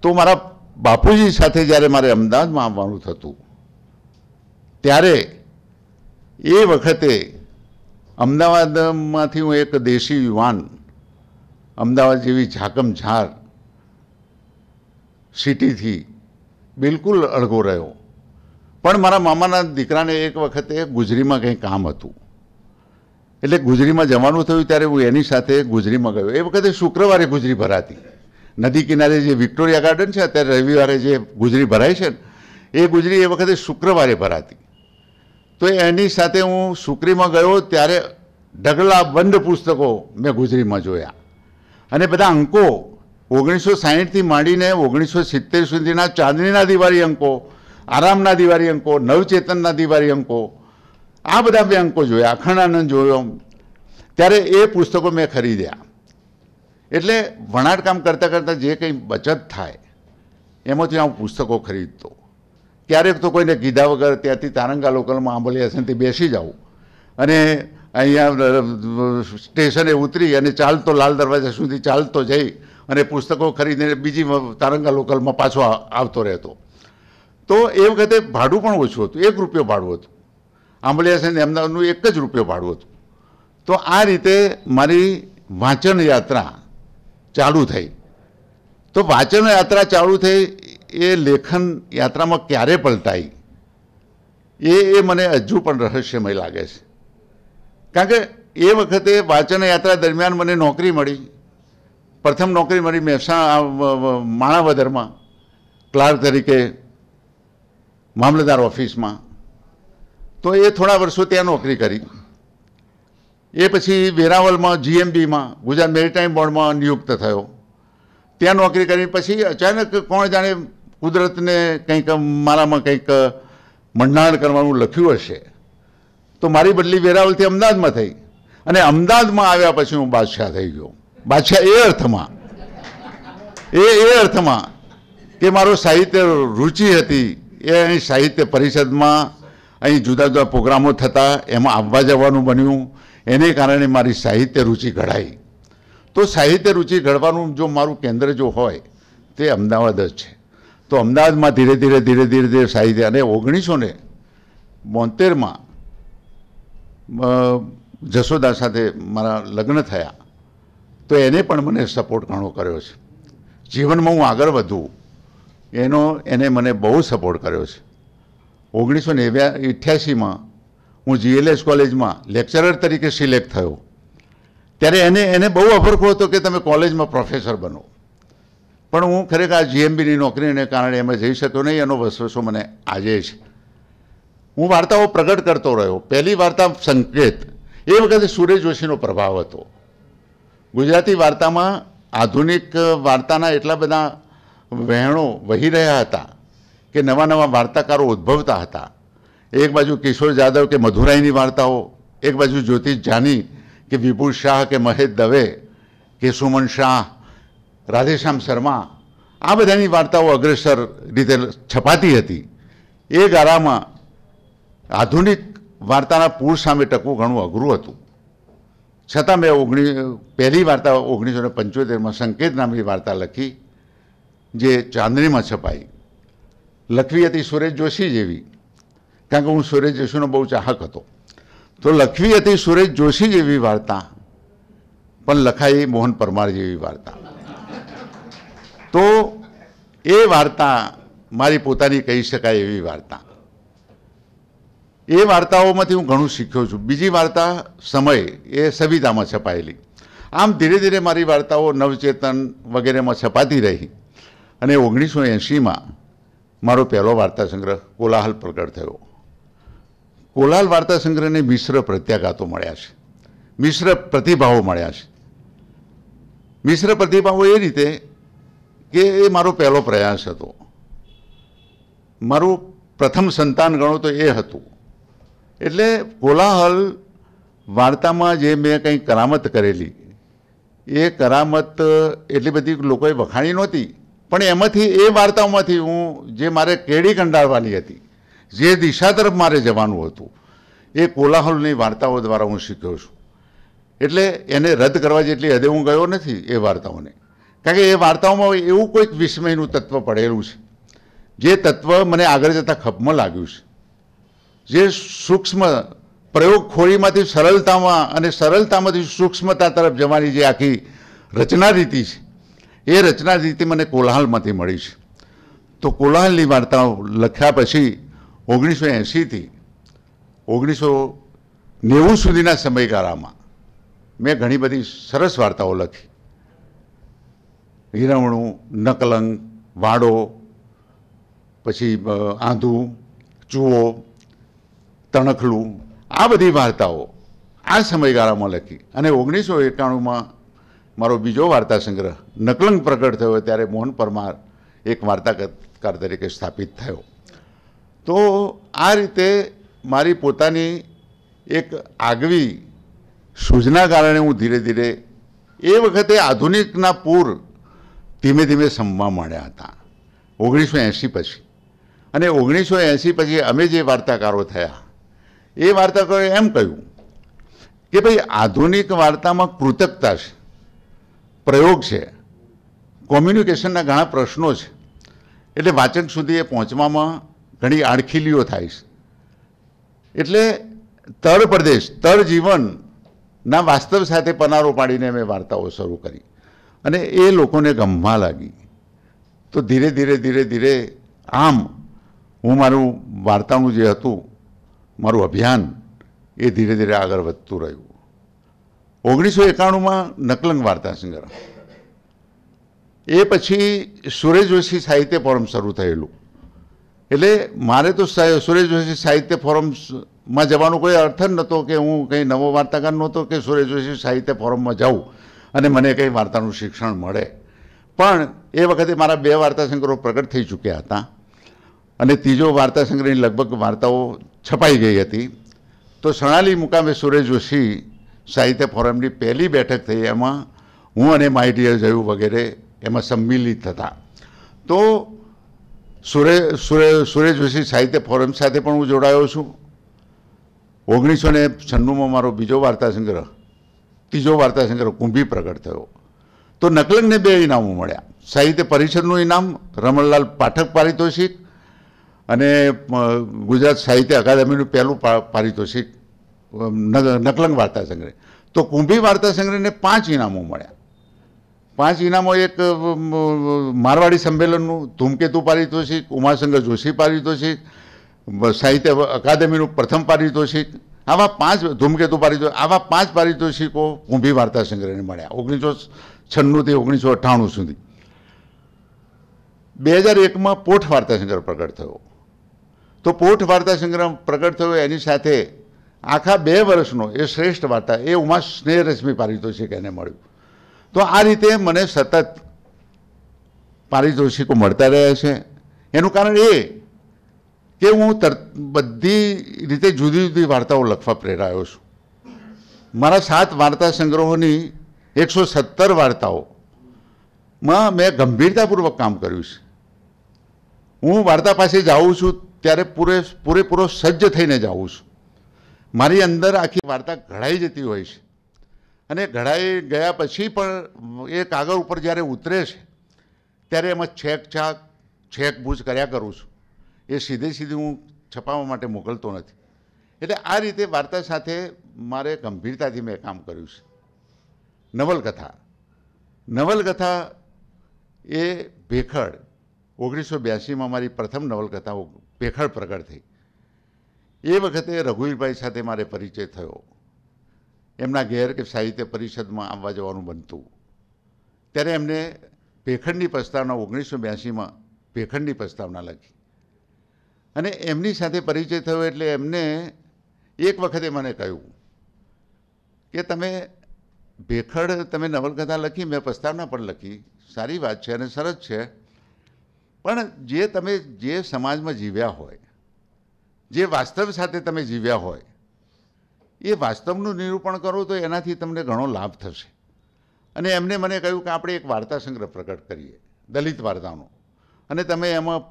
તો મારા બાપુજી સાથે જ્યારે મારે અમદાવાદમાં આવવાનું થતું ત્યારે એ વખતે અમદાવાદમાંથી હું એક દેશી યુવાન અમદાવાદ જેવી ઝાકમઝાર સિટીથી બિલકુલ અળગો રહ્યો પણ મારા મામાના દીકરાને એક વખતે ગુજરીમાં કંઈ કામ હતું એટલે ગુજરીમાં જવાનું થયું ત્યારે હું એની સાથે ગુજરીમાં ગયો એ વખતે શુક્રવારે ગુજરી ભરાતી નદી કિનારે જે વિક્ટોરિયા ગાર્ડન છે અત્યારે રવિવારે જે ગુજરી ભરાય છે ને એ ગુજરી એ વખતે શુક્રવારે ભરાતી તો એની સાથે હું સુકરીમાં ગયો ત્યારે ઢગલા બંધ પુસ્તકો મેં ગુજરીમાં જોયા અને બધા અંકો ઓગણીસો સાહીઠથી માંડીને ઓગણીસો સિત્તેર સુધીના ચાંદનીના દિવાળી અંકો આરામના દિવાળી અંકો નવચેતનના દિવાળી અંકો આ બધા બે અંકો જોયા અખંડાનંદ જોયો ત્યારે એ પુસ્તકો મેં ખરીદ્યા એટલે વણાટકામ કરતાં કરતાં જે કંઈ બચત થાય એમાંથી હું પુસ્તકો ખરીદતો ક્યારેક તો કોઈને કીધા વગર ત્યાંથી તારંગા લોકલમાં આંબલિયા છે બેસી જાઉં અને અહીંયા સ્ટેશને ઉતરી અને ચાલતો લાલ દરવાજા સુધી ચાલતો જઈ અને પુસ્તકો ખરીદીને બીજી તારંગા લોકલમાં પાછો આવતો રહેતો તો એ વખતે ભાડું પણ ઓછું હતું એક રૂપિયો ભાડું હતું આંબલિયા છે ને અમદાવાદનું એક જ રૂપિયો ભાડું હતું તો આ રીતે મારી વાંચન યાત્રા ચાલુ થઈ તો વાંચન યાત્રા ચાલુ થઈ એ લેખન યાત્રામાં ક્યારે પલટાઈ એ એ મને હજુ પણ રહસ્યમય લાગે છે કારણ કે એ વખતે વાંચન યાત્રા દરમિયાન મને નોકરી મળી પ્રથમ નોકરી મળી મહેસાણા માણાવદરમાં ક્લાર્ક તરીકે મામલતદાર ઓફિસમાં તો એ થોડા વર્ષો ત્યાં નોકરી કરી એ પછી વેરાવલમાં જીએમબીમાં ગુજરાત મેરીટાઈમ બોર્ડમાં નિયુક્ત થયો ત્યાં નોકરી કરી પછી અચાનક કોણ જાણે કુદરતને કંઈક મારામાં કંઈક મંડાણ કરવાનું લખ્યું હશે તો મારી બદલી વેરાવલથી અમદાવાદમાં થઈ અને અમદાવાદમાં આવ્યા પછી હું બાદશાહ થઈ ગયો બાદશાહ એ અર્થમાં એ એ અર્થમાં કે મારો સાહિત્ય રુચિ હતી એ અહીં સાહિત્ય પરિષદમાં અહીં જુદા જુદા પ્રોગ્રામો થતા એમાં આવવા જવાનું બન્યું એને કારણે મારી સાહિત્ય રુચિ ઘડાઈ તો સાહિત્ય રુચિ ઘડવાનું જો મારું કેન્દ્ર જો હોય તે અમદાવાદ જ છે તો અમદાવાદમાં ધીરે ધીરે ધીરે ધીરે ધીરે સાહિત્ય અને ઓગણીસો ને બોતેરમાં જશોદા સાથે મારા લગ્ન થયા તો એને પણ મને સપોર્ટ ઘણો કર્યો છે જીવનમાં હું આગળ વધું એનો એને મને બહુ સપોર્ટ કર્યો છે ઓગણીસો નેવ્યા અઠ્યાસીમાં હું જીએલએસ કોલેજમાં લેક્ચરર તરીકે સિલેક્ટ થયો ત્યારે એને એને બહુ અફરકો હતો કે તમે કોલેજમાં પ્રોફેસર બનો પણ હું ખરેખર આ જીએમબીની નોકરીને કારણે એમાં જઈ શક્યો નહીં એનો વસવસો મને આજે છે હું વાર્તાઓ પ્રગટ કરતો રહ્યો પહેલી વાર્તા સંકેત એ વખતે સૂર્ય જોશીનો પ્રભાવ હતો ગુજરાતી વાર્તામાં આધુનિક વાર્તાના એટલા બધા વહેણો વહી રહ્યા હતા કે નવા નવા વાર્તાકારો ઉદ્ભવતા હતા એક બાજુ કિશોર જાદવ કે મધુરાઈની વાર્તાઓ એક બાજુ જ્યોતિષ જાની કે વિપુલ શાહ કે મહેશ દવે કે સુમન શાહ રાધેશ્યામ શર્મા આ બધાની વાર્તાઓ અગ્રેસર રીતે છપાતી હતી એ ગારામાં આધુનિક વાર્તાના પૂર સામે ટકવું ઘણું અઘરું હતું છતાં મેં ઓગણી પહેલી વાર્તા ઓગણીસો ને પંચોતેરમાં સંકેત નામની વાર્તા લખી જે ચાંદનીમાં છપાઈ લખવી હતી સુરેશ જોશી જેવી કારણ કે હું સુરેશ જોશીનો બહુ ચાહક હતો તો લખવી હતી સુરેશ જોશી જેવી વાર્તા પણ લખાઈ મોહન પરમાર જેવી વાર્તા તો એ વાર્તા મારી પોતાની કહી શકાય એવી વાર્તા એ વાર્તાઓમાંથી હું ઘણું શીખ્યો છું બીજી વાર્તા સમય એ સવિતામાં છપાયેલી આમ ધીરે ધીરે મારી વાર્તાઓ નવચેતન વગેરેમાં છપાતી રહી અને ઓગણીસો એંશીમાં મારો પહેલો વાર્તા સંગ્રહ કોલાહલ પ્રગટ થયો કોલાહલ વાર્તા સંગ્રહને મિશ્ર પ્રત્યાઘાતો મળ્યા છે મિશ્ર પ્રતિભાવો મળ્યા છે મિશ્ર પ્રતિભાવો એ રીતે કે એ મારો પહેલો પ્રયાસ હતો મારું પ્રથમ સંતાન ગણો તો એ હતું એટલે કોલાહલ વાર્તામાં જે મેં કંઈ કરામત કરેલી એ કરામત એટલી બધી લોકોએ વખાણી નહોતી પણ એમાંથી એ વાર્તાઓમાંથી હું જે મારે કેડી કંડાળવાની હતી જે દિશા તરફ મારે જવાનું હતું એ કોલાહલની વાર્તાઓ દ્વારા હું શીખ્યો છું એટલે એને રદ કરવા જેટલી હદે હું ગયો નથી એ વાર્તાઓને કારણ કે એ વાર્તાઓમાં એવું કોઈક વિસ્મયનું તત્વ પડેલું છે જે તત્વ મને આગળ જતાં ખપમાં લાગ્યું છે જે સૂક્ષ્મ પ્રયોગ ખોળીમાંથી સરળતામાં અને સરળતામાંથી સૂક્ષ્મતા તરફ જવાની જે આખી રચના રીતિ છે એ રચના રચનારીતિ મને કોલાહલમાંથી મળી છે તો કોલાહલની વાર્તાઓ લખ્યા પછી ઓગણીસો એંશીથી ઓગણીસો નેવું સુધીના સમયગાળામાં મેં ઘણી બધી સરસ વાર્તાઓ લખી હિરવણું નકલંગ વાડો પછી આંધું ચૂવો તણખલું આ બધી વાર્તાઓ આ સમયગાળામાં લખી અને ઓગણીસો એકાણુંમાં મારો બીજો વાર્તા સંગ્રહ નકલંગ પ્રગટ થયો ત્યારે મોહન પરમાર એક વાર્તાકાર તરીકે સ્થાપિત થયો તો આ રીતે મારી પોતાની એક આગવી સૂઝના કારણે હું ધીરે ધીરે એ વખતે આધુનિકના પૂર ધીમે ધીમે સંભવા માંડ્યા હતા ઓગણીસો એંસી પછી અને ઓગણીસો એંસી પછી અમે જે વાર્તાકારો થયા એ વાર્તાકારોએ એમ કહ્યું કે ભાઈ આધુનિક વાર્તામાં કૃતજ્ઞતા છે પ્રયોગ છે કોમ્યુનિકેશનના ઘણા પ્રશ્નો છે એટલે વાચક સુધી એ પહોંચવામાં ઘણી આડખીલીઓ થાય છે એટલે તળ પ્રદેશ તળ જીવનના વાસ્તવ સાથે પનારો પાડીને મેં વાર્તાઓ શરૂ કરી અને એ લોકોને ગમવા લાગી તો ધીરે ધીરે ધીરે ધીરે આમ હું મારું વાર્તાનું જે હતું મારું અભિયાન એ ધીરે ધીરે આગળ વધતું રહ્યું ઓગણીસો એકાણુંમાં નકલંગ વાર્તા સંગ્રહ એ પછી સુરેશવંશી સાહિત્ય ફોરમ શરૂ થયેલું એટલે મારે તો જોશી સાહિત્ય ફોરમમાં જવાનો કોઈ અર્થ જ નહોતો કે હું કંઈ નવો વાર્તાકાર નહોતો કે સુરેશવંશી સાહિત્ય ફોરમમાં જાઉં અને મને કંઈ વાર્તાનું શિક્ષણ મળે પણ એ વખતે મારા બે વાર્તા સંગ્રહો પ્રગટ થઈ ચૂક્યા હતા અને ત્રીજો વાર્તા સંગ્રહની લગભગ વાર્તાઓ છપાઈ ગઈ હતી તો સણાલી મુકામે સુરેશ જોશી સાહિત્ય ફોરમની પહેલી બેઠક થઈ એમાં હું અને માય જોયું વગેરે એમાં સંમિલિત હતા તો સુરે સુરે સુરેશ જોશી સાહિત્ય ફોરમ સાથે પણ હું જોડાયો છું ઓગણીસો ને છન્નુંમાં મારો બીજો વાર્તા સંગ્રહ ત્રીજો વાર્તા સંગ્રહ કુંભી પ્રગટ થયો તો નકલંગને બે ઇનામો મળ્યા સાહિત્ય પરિષદનું ઇનામ રમણલાલ પાઠક પારિતોષિક અને ગુજરાત સાહિત્ય અકાદમીનું પહેલું પારિતોષિક નકલંગ વાર્તા સંગ્રહ તો કુંભી વાર્તા સંગ્રહને પાંચ ઇનામો મળ્યા પાંચ ઇનામો એક મારવાડી સંમેલનનું ધૂમકેતુ પારિતોષિક ઉમાશંકર જોશી પારિતોષિક સાહિત્ય અકાદમીનું પ્રથમ પારિતોષિક આવા પાંચ ધૂમકેતુ પારિતોષિક આવા પાંચ પારિતોષિકો કુંભી વાર્તા સંગ્રહને મળ્યા ઓગણીસો છન્નુંથી ઓગણીસો અઠ્ઠાણું સુધી બે હજાર એકમાં પોઠ વાર્તા સંગ્રહ પ્રગટ થયો તો પોઠ વાર્તા સંગ્રહ પ્રગટ થયો એની સાથે આખા બે વર્ષનો એ શ્રેષ્ઠ વાર્તા એ ઉમા સ્નેહરશ્મિ પારિતોષિક એને મળ્યું તો આ રીતે મને સતત પારિતોષિકો મળતા રહ્યા છે એનું કારણ એ કે હું તર બધી રીતે જુદી જુદી વાર્તાઓ લખવા પ્રેરાયો છું મારા સાત વાર્તા સંગ્રહોની એકસો સત્તર વાર્તાઓમાં મેં ગંભીરતાપૂર્વક કામ કર્યું છે હું વાર્તા પાસે જાઉં છું ત્યારે પૂરે પૂરેપૂરો સજ્જ થઈને જાઉં છું મારી અંદર આખી વાર્તા ઘડાઈ જતી હોય છે અને ઘડાઈ ગયા પછી પણ એ કાગળ ઉપર જ્યારે ઉતરે છે ત્યારે એમાં છેકછાક છેકબૂજ કર્યા કરું છું એ સીધે સીધી હું છપાવવા માટે મોકલતો નથી એટલે આ રીતે વાર્તા સાથે મારે ગંભીરતાથી મેં કામ કર્યું છે નવલકથા નવલકથા એ ભેખડ ઓગણીસો બ્યાસીમાં મારી પ્રથમ નવલકથા ભેખડ પ્રગટ થઈ એ વખતે રઘુવીરભાઈ સાથે મારે પરિચય થયો એમના ઘેર કે સાહિત્ય પરિષદમાં આવવા જવાનું બનતું ત્યારે એમને ભેખંડની પ્રસ્તાવના ઓગણીસો બ્યાસીમાં ભેખંડની પ્રસ્તાવના લખી અને એમની સાથે પરિચય થયો એટલે એમને એક વખતે મને કહ્યું કે તમે ભેખડ તમે નવલકથા લખી મેં પ્રસ્તાવના પણ લખી સારી વાત છે અને સરસ છે પણ જે તમે જે સમાજમાં જીવ્યા હોય જે વાસ્તવ સાથે તમે જીવ્યા હોય એ વાસ્તવનું નિરૂપણ કરો તો એનાથી તમને ઘણો લાભ થશે અને એમને મને કહ્યું કે આપણે એક વાર્તા સંગ્રહ પ્રગટ કરીએ દલિત વાર્તાનો અને તમે એમાં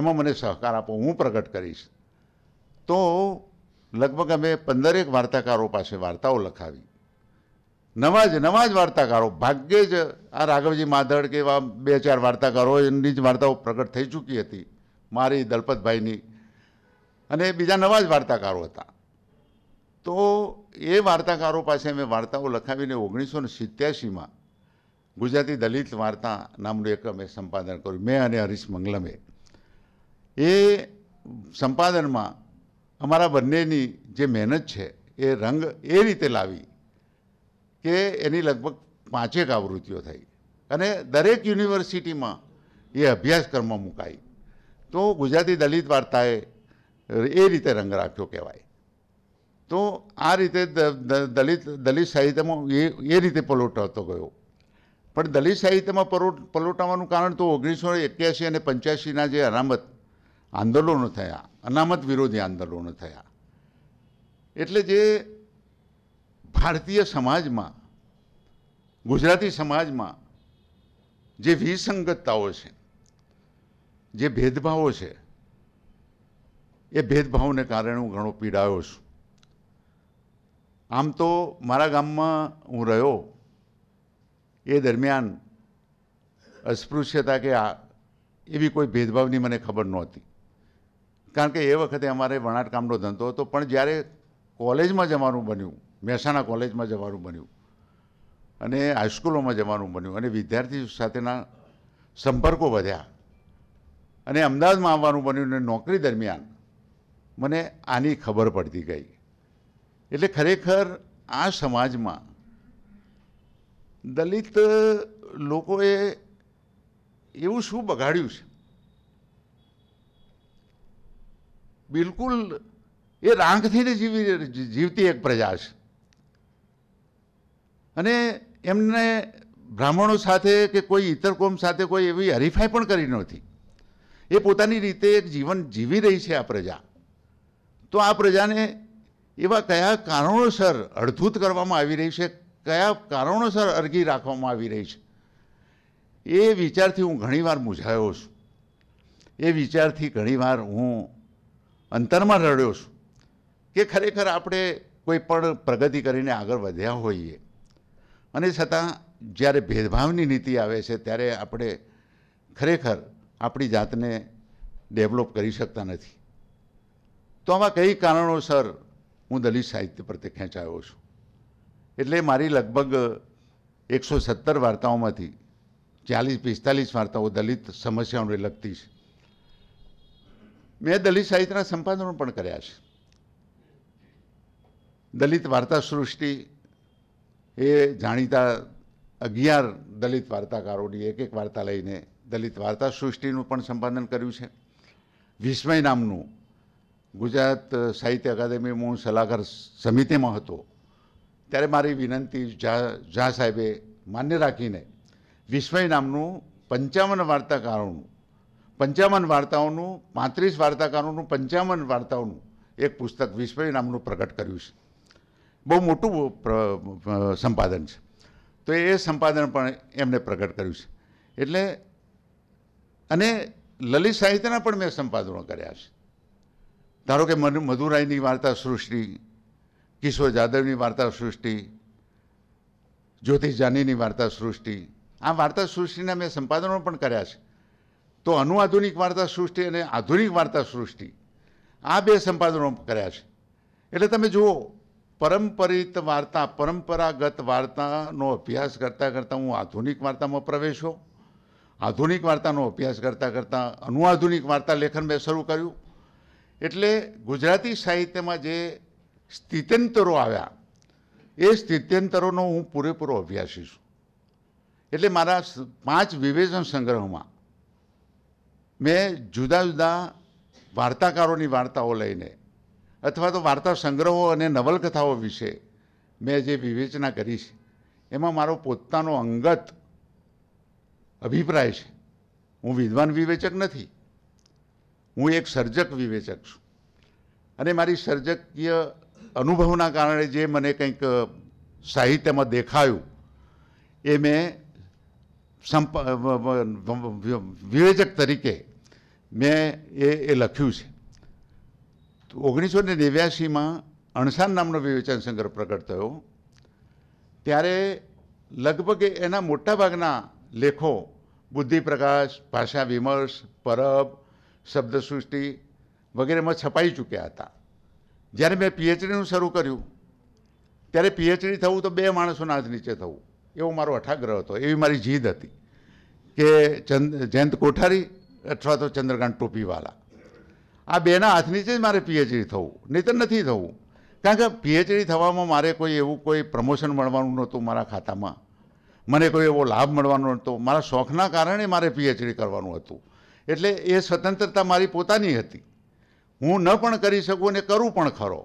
એમાં મને સહકાર આપો હું પ્રગટ કરીશ તો લગભગ અમે પંદરેક વાર્તાકારો પાસે વાર્તાઓ લખાવી નવા જ નવા જ વાર્તાકારો ભાગ્યે જ આ રાઘવજી માધડ કે એવા બે ચાર વાર્તાકારો એમની જ વાર્તાઓ પ્રગટ થઈ ચૂકી હતી મારી દલપતભાઈની અને બીજા નવા જ વાર્તાકારો હતા તો એ વાર્તાકારો પાસે મેં વાર્તાઓ લખાવીને ઓગણીસો ને સિત્યાસીમાં ગુજરાતી દલિત વાર્તા નામનું એક મેં સંપાદન કર્યું મેં અને હરીશ મંગલમે એ સંપાદનમાં અમારા બંનેની જે મહેનત છે એ રંગ એ રીતે લાવી કે એની લગભગ પાંચેક આવૃત્તિઓ થઈ અને દરેક યુનિવર્સિટીમાં એ અભ્યાસક્રમમાં મુકાઈ તો ગુજરાતી દલિત વાર્તાએ એ રીતે રંગ રાખ્યો કહેવાય તો આ રીતે દલિત દલિત સાહિત્યમાં એ એ રીતે પલોટાતો ગયો પણ દલિત સાહિત્યમાં પલોટ પલોટાવાનું કારણ તો ઓગણીસો એક્યાસી અને પંચ્યાસીના જે અનામત આંદોલનો થયા અનામત વિરોધી આંદોલનો થયા એટલે જે ભારતીય સમાજમાં ગુજરાતી સમાજમાં જે વિસંગતતાઓ છે જે ભેદભાવો છે એ ભેદભાવને કારણે હું ઘણો પીડાયો છું આમ તો મારા ગામમાં હું રહ્યો એ દરમિયાન અસ્પૃશ્યતા કે આ એવી કોઈ ભેદભાવની મને ખબર નહોતી કારણ કે એ વખતે અમારે વણાટ કામનો ધંધો હતો પણ જ્યારે કોલેજમાં જવાનું બન્યું મહેસાણા કોલેજમાં જવાનું બન્યું અને હાઈસ્કૂલોમાં જવાનું બન્યું અને વિદ્યાર્થીઓ સાથેના સંપર્કો વધ્યા અને અમદાવાદમાં આવવાનું બન્યું અને નોકરી દરમિયાન મને આની ખબર પડતી ગઈ એટલે ખરેખર આ સમાજમાં દલિત લોકોએ એવું શું બગાડ્યું છે બિલકુલ એ રાંખથી ને જીવી જીવતી એક પ્રજા છે અને એમને બ્રાહ્મણો સાથે કે કોઈ ઇતર કોમ સાથે કોઈ એવી હરીફાઈ પણ કરી નથી એ પોતાની રીતે એક જીવન જીવી રહી છે આ પ્રજા તો આ પ્રજાને એવા કયા કારણોસર અડધૂત કરવામાં આવી રહી છે કયા કારણોસર અરગી રાખવામાં આવી રહી છે એ વિચારથી હું ઘણીવાર મૂંઝાયો છું એ વિચારથી ઘણીવાર હું અંતરમાં રડ્યો છું કે ખરેખર આપણે કોઈ પણ પ્રગતિ કરીને આગળ વધ્યા હોઈએ અને છતાં જ્યારે ભેદભાવની નીતિ આવે છે ત્યારે આપણે ખરેખર આપણી જાતને ડેવલપ કરી શકતા નથી તો આમાં કઈ કારણોસર હું દલિત સાહિત્ય પ્રત્યે ખેંચાયો છું એટલે મારી લગભગ એકસો સત્તર વાર્તાઓમાંથી ચાલીસ પિસ્તાલીસ વાર્તાઓ દલિત સમસ્યાઓને લગતી છે મેં દલિત સાહિત્યના સંપાદનો પણ કર્યા છે દલિત વાર્તા સૃષ્ટિ એ જાણીતા અગિયાર દલિત વાર્તાકારોની એક એક વાર્તા લઈને દલિત વાર્તા સૃષ્ટિનું પણ સંપાદન કર્યું છે વિસ્મય નામનું ગુજરાત સાહિત્ય અકાદમીમાં હું સલાહકાર સમિતિમાં હતો ત્યારે મારી વિનંતી ઝા ઝા સાહેબે માન્ય રાખીને વિસ્મય નામનું પંચાવન વાર્તાકારોનું પંચાવન વાર્તાઓનું પાંત્રીસ વાર્તાકારોનું પંચાવન વાર્તાઓનું એક પુસ્તક વિસ્મય નામનું પ્રગટ કર્યું છે બહુ મોટું સંપાદન છે તો એ સંપાદન પણ એમણે પ્રગટ કર્યું છે એટલે અને લલિત સાહિત્યના પણ મેં સંપાદનો કર્યા છે ધારો કે મધુરાયની વાર્તા સૃષ્ટિ કિશોર જાદવની વાર્તા સૃષ્ટિ જ્યોતિષ જાનીની વાર્તા સૃષ્ટિ આ વાર્તા સૃષ્ટિના મેં સંપાદનો પણ કર્યા છે તો અનુઆધુનિક વાર્તા સૃષ્ટિ અને આધુનિક વાર્તા સૃષ્ટિ આ બે સંપાદનો કર્યા છે એટલે તમે જુઓ પરંપરિત વાર્તા પરંપરાગત વાર્તાનો અભ્યાસ કરતાં કરતાં હું આધુનિક વાર્તામાં પ્રવેશ્યો આધુનિક વાર્તાનો અભ્યાસ કરતાં કરતાં અનુઆધુનિક વાર્તા લેખન મેં શરૂ કર્યું એટલે ગુજરાતી સાહિત્યમાં જે સ્થિત્યંતરો આવ્યા એ સ્થિત્યંતરોનો હું પૂરેપૂરો અભ્યાસી છું એટલે મારા પાંચ વિવેચન સંગ્રહમાં મેં જુદા જુદા વાર્તાકારોની વાર્તાઓ લઈને અથવા તો વાર્તા સંગ્રહો અને નવલકથાઓ વિશે મેં જે વિવેચના કરી છે એમાં મારો પોતાનો અંગત અભિપ્રાય છે હું વિદ્વાન વિવેચક નથી હું એક સર્જક વિવેચક છું અને મારી સર્જકીય અનુભવના કારણે જે મને કંઈક સાહિત્યમાં દેખાયું એ મેં સંપ વિવેચક તરીકે મેં એ એ લખ્યું છે ઓગણીસો ને નેવ્યાસીમાં અણસાન નામનો વિવેચન સંગ્રહ પ્રગટ થયો ત્યારે લગભગ એના મોટાભાગના લેખો બુદ્ધિપ્રકાશ ભાષા વિમર્શ પરબ શબ્દસૃષ્ટિ વગેરેમાં છપાઈ ચૂક્યા હતા જ્યારે મેં પીએચડીનું શરૂ કર્યું ત્યારે પીએચડી થવું તો બે માણસોના હાથ નીચે થવું એવો મારો અઠાગ્રહ હતો એવી મારી જીદ હતી કે ચંદ જયંત કોઠારી અથવા તો ચંદ્રકાંત ટોપીવાલા આ બેના હાથ નીચે જ મારે પીએચડી થવું નહીતર નથી થવું કારણ કે પીએચડી થવામાં મારે કોઈ એવું કોઈ પ્રમોશન મળવાનું નહોતું મારા ખાતામાં મને કોઈ એવો લાભ મળવાનો નહોતો મારા શોખના કારણે મારે પીએચડી કરવાનું હતું એટલે એ સ્વતંત્રતા મારી પોતાની હતી હું ન પણ કરી શકું અને કરું પણ ખરો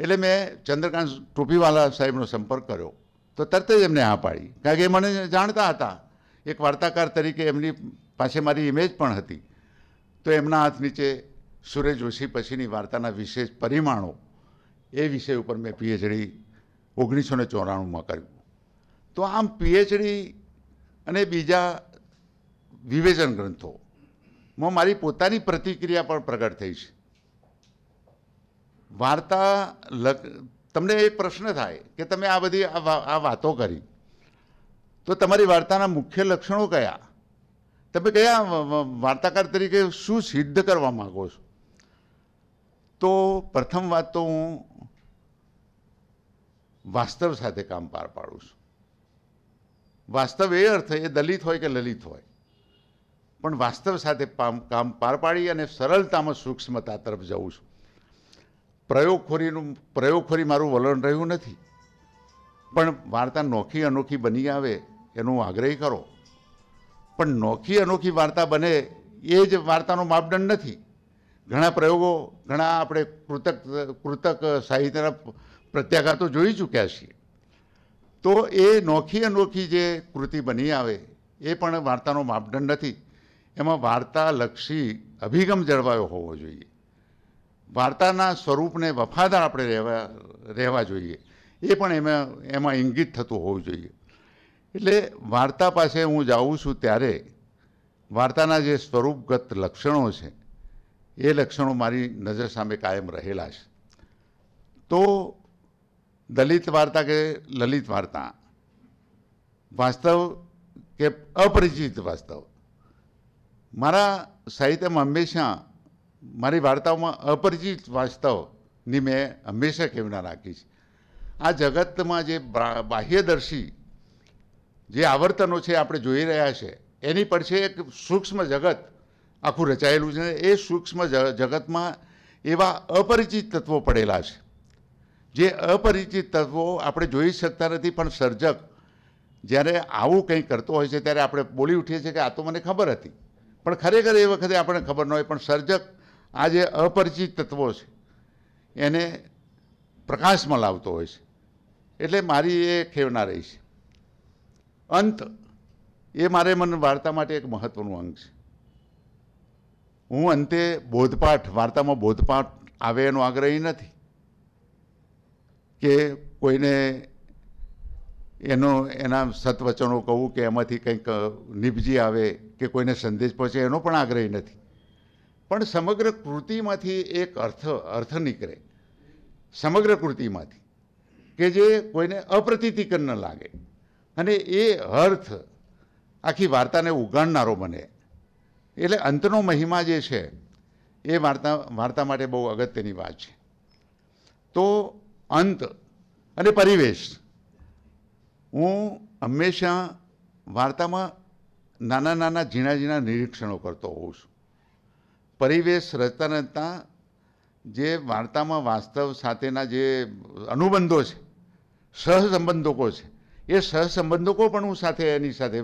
એટલે મેં ચંદ્રકાંત ટોપીવાલા સાહેબનો સંપર્ક કર્યો તો તરત જ એમને હા પાડી કારણ કે એ મને જાણતા હતા એક વાર્તાકાર તરીકે એમની પાસે મારી ઇમેજ પણ હતી તો એમના હાથ નીચે સુરેજ જોશી પછીની વાર્તાના વિશેષ પરિમાણો એ વિષય ઉપર મેં પીએચડી ઓગણીસો ને ચોરાણુંમાં કર્યું તો આમ પીએચડી અને બીજા વિવેચન ગ્રંથો માં મારી પોતાની પ્રતિક્રિયા પણ પ્રગટ થઈ છે વાર્તા તમને એ પ્રશ્ન થાય કે તમે આ બધી આ વાતો કરી તો તમારી વાર્તાના મુખ્ય લક્ષણો કયા તમે કયા વાર્તાકાર તરીકે શું સિદ્ધ કરવા માગો છો તો પ્રથમ વાત તો હું વાસ્તવ સાથે કામ પાર પાડું છું વાસ્તવ એ અર્થ એ દલિત હોય કે લલિત હોય પણ વાસ્તવ સાથે કામ પાર પાડી અને સરળતામાં સૂક્ષ્મતા તરફ જવું છું પ્રયોગખોરીનું પ્રયોગખોરી મારું વલણ રહ્યું નથી પણ વાર્તા નોખી અનોખી બની આવે એનો આગ્રહ કરો પણ નોખી અનોખી વાર્તા બને એ જ વાર્તાનો માપદંડ નથી ઘણા પ્રયોગો ઘણા આપણે કૃતક કૃતક સાહિત્યના પ્રત્યાઘાતો જોઈ ચૂક્યા છીએ તો એ નોખી અનોખી જે કૃતિ બની આવે એ પણ વાર્તાનો માપદંડ નથી એમાં વાર્તાલક્ષી અભિગમ જળવાયો હોવો જોઈએ વાર્તાના સ્વરૂપને વફાદાર આપણે રહેવા રહેવા જોઈએ એ પણ એમાં એમાં ઇંગિત થતું હોવું જોઈએ એટલે વાર્તા પાસે હું જાઉં છું ત્યારે વાર્તાના જે સ્વરૂપગત લક્ષણો છે એ લક્ષણો મારી નજર સામે કાયમ રહેલા છે તો દલિત વાર્તા કે લલિત વાર્તા વાસ્તવ કે અપરિચિત વાસ્તવ મારા સાહિત્યમાં હંમેશા મારી વાર્તાઓમાં અપરિચિત વાસ્તવની મેં હંમેશા કેવના રાખી છે આ જગતમાં જે બાહ્યદર્શી જે આવર્તનો છે આપણે જોઈ રહ્યા છે એની પર છે એક સૂક્ષ્મ જગત આખું રચાયેલું છે એ સૂક્ષ્મ જગતમાં એવા અપરિચિત તત્વો પડેલા છે જે અપરિચિત તત્વો આપણે જોઈ શકતા નથી પણ સર્જક જ્યારે આવું કંઈ કરતો હોય છે ત્યારે આપણે બોલી ઉઠીએ છીએ કે આ તો મને ખબર હતી પણ ખરેખર એ વખતે આપણને ખબર ન હોય પણ સર્જક આ જે અપરિચિત તત્વો છે એને પ્રકાશમાં લાવતો હોય છે એટલે મારી એ ખેવના રહી છે અંત એ મારે મને વાર્તા માટે એક મહત્ત્વનું અંગ છે હું અંતે બોધપાઠ વાર્તામાં બોધપાઠ આવે એનો આગ્રહી નથી કે કોઈને એનો એના સત્વચનો કહું કે એમાંથી કંઈક નિપજી આવે કે કોઈને સંદેશ પહોંચે એનો પણ આગ્રહી નથી પણ સમગ્ર કૃતિમાંથી એક અર્થ અર્થ નીકળે સમગ્ર કૃતિમાંથી કે જે કોઈને અપ્રતિતિકર ન લાગે અને એ અર્થ આખી વાર્તાને ઉગાડનારો બને એટલે અંતનો મહિમા જે છે એ વાર્તા વાર્તા માટે બહુ અગત્યની વાત છે તો અંત અને પરિવેશ હું હંમેશા વાર્તામાં નાના નાના ઝીણા ઝીણા નિરીક્ષણો કરતો હોઉં છું પરિવેશ રચતા રચતા જે વાર્તામાં વાસ્તવ સાથેના જે અનુબંધો છે સહસંબંધકો છે એ સહસંબંધકો પણ હું સાથે એની સાથે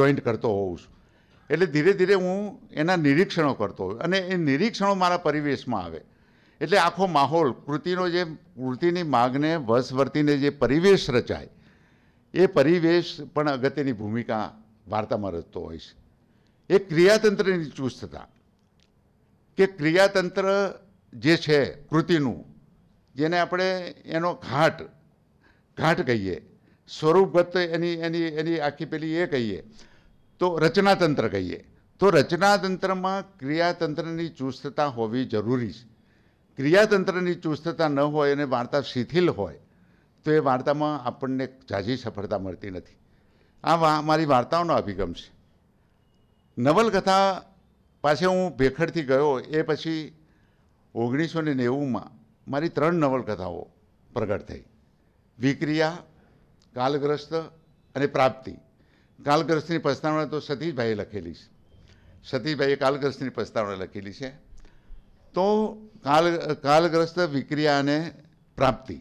જોઈન્ટ કરતો હોઉં છું એટલે ધીરે ધીરે હું એના નિરીક્ષણો કરતો હોઉં અને એ નિરીક્ષણો મારા પરિવેશમાં આવે એટલે આખો માહોલ કૃતિનો જે કૃતિની માગને વશ વર્તીને જે પરિવેશ રચાય એ પરિવેશ પણ અગત્યની ભૂમિકા વાર્તામાં રચતો હોય છે એ ક્રિયાતંત્રની ચુસ્તતા કે ક્રિયાતંત્ર જે છે કૃતિનું જેને આપણે એનો ઘાટ ઘાટ કહીએ સ્વરૂપગત એની એની એની આખી પેલી એ કહીએ તો રચનાતંત્ર કહીએ તો રચનાતંત્રમાં ક્રિયાતંત્રની ચુસ્તતા હોવી જરૂરી છે ક્રિયાતંત્રની ચુસ્તતા ન હોય અને વાર્તા શિથિલ હોય તો એ વાર્તામાં આપણને ઝાઝી સફળતા મળતી નથી આ મારી વાર્તાઓનો અભિગમ છે નવલકથા પાસે હું ભેખડથી ગયો એ પછી ઓગણીસો ને નેવુંમાં મારી ત્રણ નવલકથાઓ પ્રગટ થઈ વિક્રિયા કાલગ્રસ્ત અને પ્રાપ્તિ કાલગ્રસ્તની પ્રસ્તાવના તો સતીશભાઈએ લખેલી છે સતીશભાઈએ કાલગ્રસ્તની પ્રસ્તાવના લખેલી છે તો કાલ કાલગ્રસ્ત વિક્રિયા અને પ્રાપ્તિ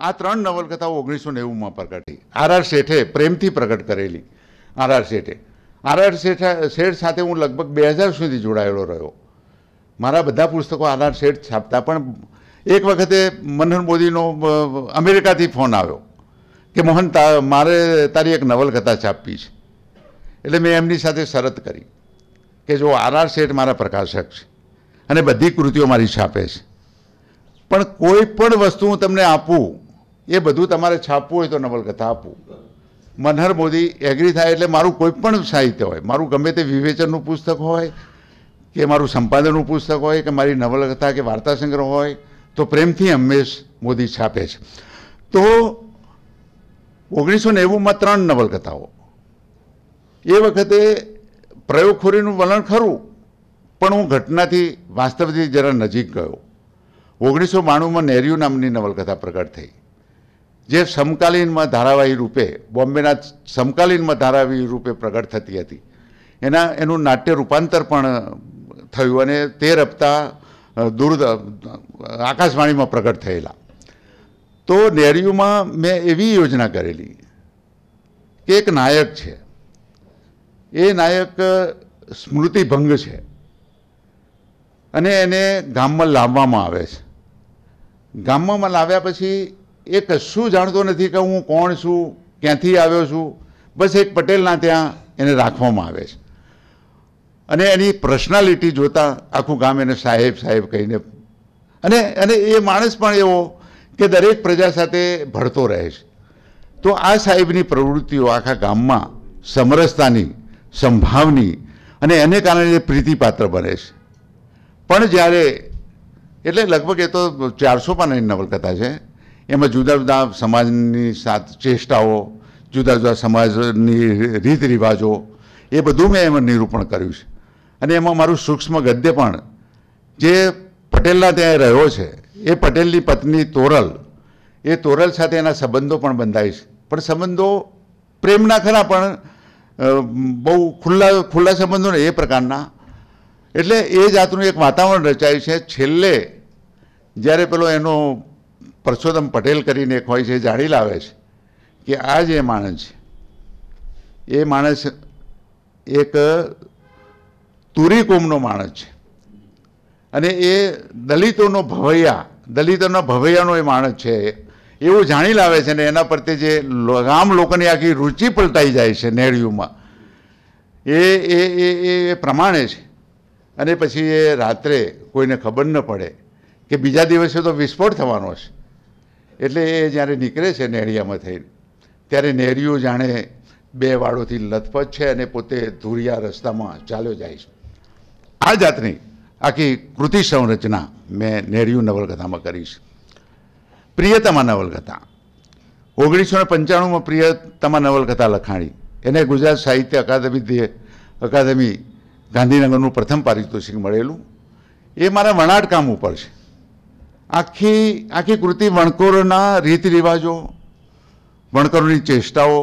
આ ત્રણ નવલકથાઓ ઓગણીસો નેવુંમાં પ્રગટી આર આર શેઠે પ્રેમથી પ્રગટ કરેલી આર આર શેઠે આર આર શેઠ શેઠ સાથે હું લગભગ બે હજાર સુધી જોડાયેલો રહ્યો મારા બધા પુસ્તકો આર આર શેઠ છાપતા પણ એક વખતે મનહર મોદીનો અમેરિકાથી ફોન આવ્યો કે મોહન મારે તારી એક નવલકથા છાપવી છે એટલે મેં એમની સાથે શરત કરી કે જો આર આર શેઠ મારા પ્રકાશક છે અને બધી કૃતિઓ મારી છાપે છે પણ કોઈ પણ વસ્તુ હું તમને આપું એ બધું તમારે છાપવું હોય તો નવલકથા આપું મનહર મોદી એગ્રી થાય એટલે મારું કોઈ પણ સાહિત્ય હોય મારું ગમે તે વિવેચનનું પુસ્તક હોય કે મારું સંપાદનનું પુસ્તક હોય કે મારી નવલકથા કે વાર્તા સંગ્રહ હોય તો પ્રેમથી હંમેશ મોદી છાપે છે તો ઓગણીસો નેવુંમાં ત્રણ નવલકથાઓ એ વખતે પ્રયોગખોરીનું વલણ ખરું પણ હું ઘટનાથી વાસ્તવથી જરા નજીક ગયો ઓગણીસો બાણુંમાં નહેરુ નામની નવલકથા પ્રગટ થઈ જે સમકાલીનમાં ધારાવાહી રૂપે બોમ્બેના સમકાલીનમાં ધારાવાહી રૂપે પ્રગટ થતી હતી એના એનું નાટ્ય રૂપાંતર પણ થયું અને તે રપતા દૂર આકાશવાણીમાં પ્રગટ થયેલા તો નેહરીયુમાં મેં એવી યોજના કરેલી કે એક નાયક છે એ નાયક સ્મૃતિભંગ છે અને એને ગામમાં લાવવામાં આવે છે ગામમાં લાવ્યા પછી એ કશું જાણતો નથી કે હું કોણ છું ક્યાંથી આવ્યો છું બસ એક પટેલના ત્યાં એને રાખવામાં આવે છે અને એની પર્સનાલિટી જોતાં આખું ગામ એને સાહેબ સાહેબ કહીને અને અને એ માણસ પણ એવો કે દરેક પ્રજા સાથે ભળતો રહે છે તો આ સાહેબની પ્રવૃત્તિઓ આખા ગામમાં સમરસતાની સંભાવની અને એને કારણે પ્રીતિપાત્ર બને છે પણ જ્યારે એટલે લગભગ એ તો ચારસો પાનાની નવલકથા છે એમાં જુદા જુદા સમાજની સાત ચેષ્ટાઓ જુદા જુદા સમાજની રીત રિવાજો એ બધું મેં એમાં નિરૂપણ કર્યું છે અને એમાં મારું સૂક્ષ્મ ગદ્ય પણ જે પટેલના ત્યાં રહ્યો છે એ પટેલની પત્ની તોરલ એ તોરલ સાથે એના સંબંધો પણ બંધાય છે પણ સંબંધો પ્રેમના ખરા પણ બહુ ખુલ્લા ખુલ્લા સંબંધો ને એ પ્રકારના એટલે એ જાતનું એક વાતાવરણ રચાયું છે છેલ્લે જ્યારે પેલો એનો પરસોત્તમ પટેલ કરીને એક હોય છે જાણી લાવે છે કે આ જે માણસ છે એ માણસ એક તુરી કોમનો માણસ છે અને એ દલિતોનો ભવૈયા દલિતોના ભવૈયાનો એ માણસ છે એવું જાણી લાવે છે ને એના પ્રત્યે જે ગામ લોકોની આખી રુચિ પલટાઈ જાય છે એ એ એ એ પ્રમાણે છે અને પછી એ રાત્રે કોઈને ખબર ન પડે કે બીજા દિવસે તો વિસ્ફોટ થવાનો છે એટલે એ જ્યારે નીકળે છે નેહરિયામાં થઈને ત્યારે નેહરિયું જાણે બે વાળોથી લથપથ છે અને પોતે ધૂરિયા રસ્તામાં ચાલ્યો જાય છે આ જાતની આખી કૃતિ સંરચના મેં નેરિયું નવલકથામાં કરીશ છે પ્રિયતમા નવલકથા ઓગણીસો ને પંચાણુંમાં પ્રિયતમા નવલકથા લખાણી એને ગુજરાત સાહિત્ય અકાદમી અકાદમી ગાંધીનગરનું પ્રથમ પારિતોષિક મળેલું એ મારા વણાટ કામ ઉપર છે આખી આખી કૃતિ વણકરોના રીત રિવાજો વણકરોની ચેષ્ટાઓ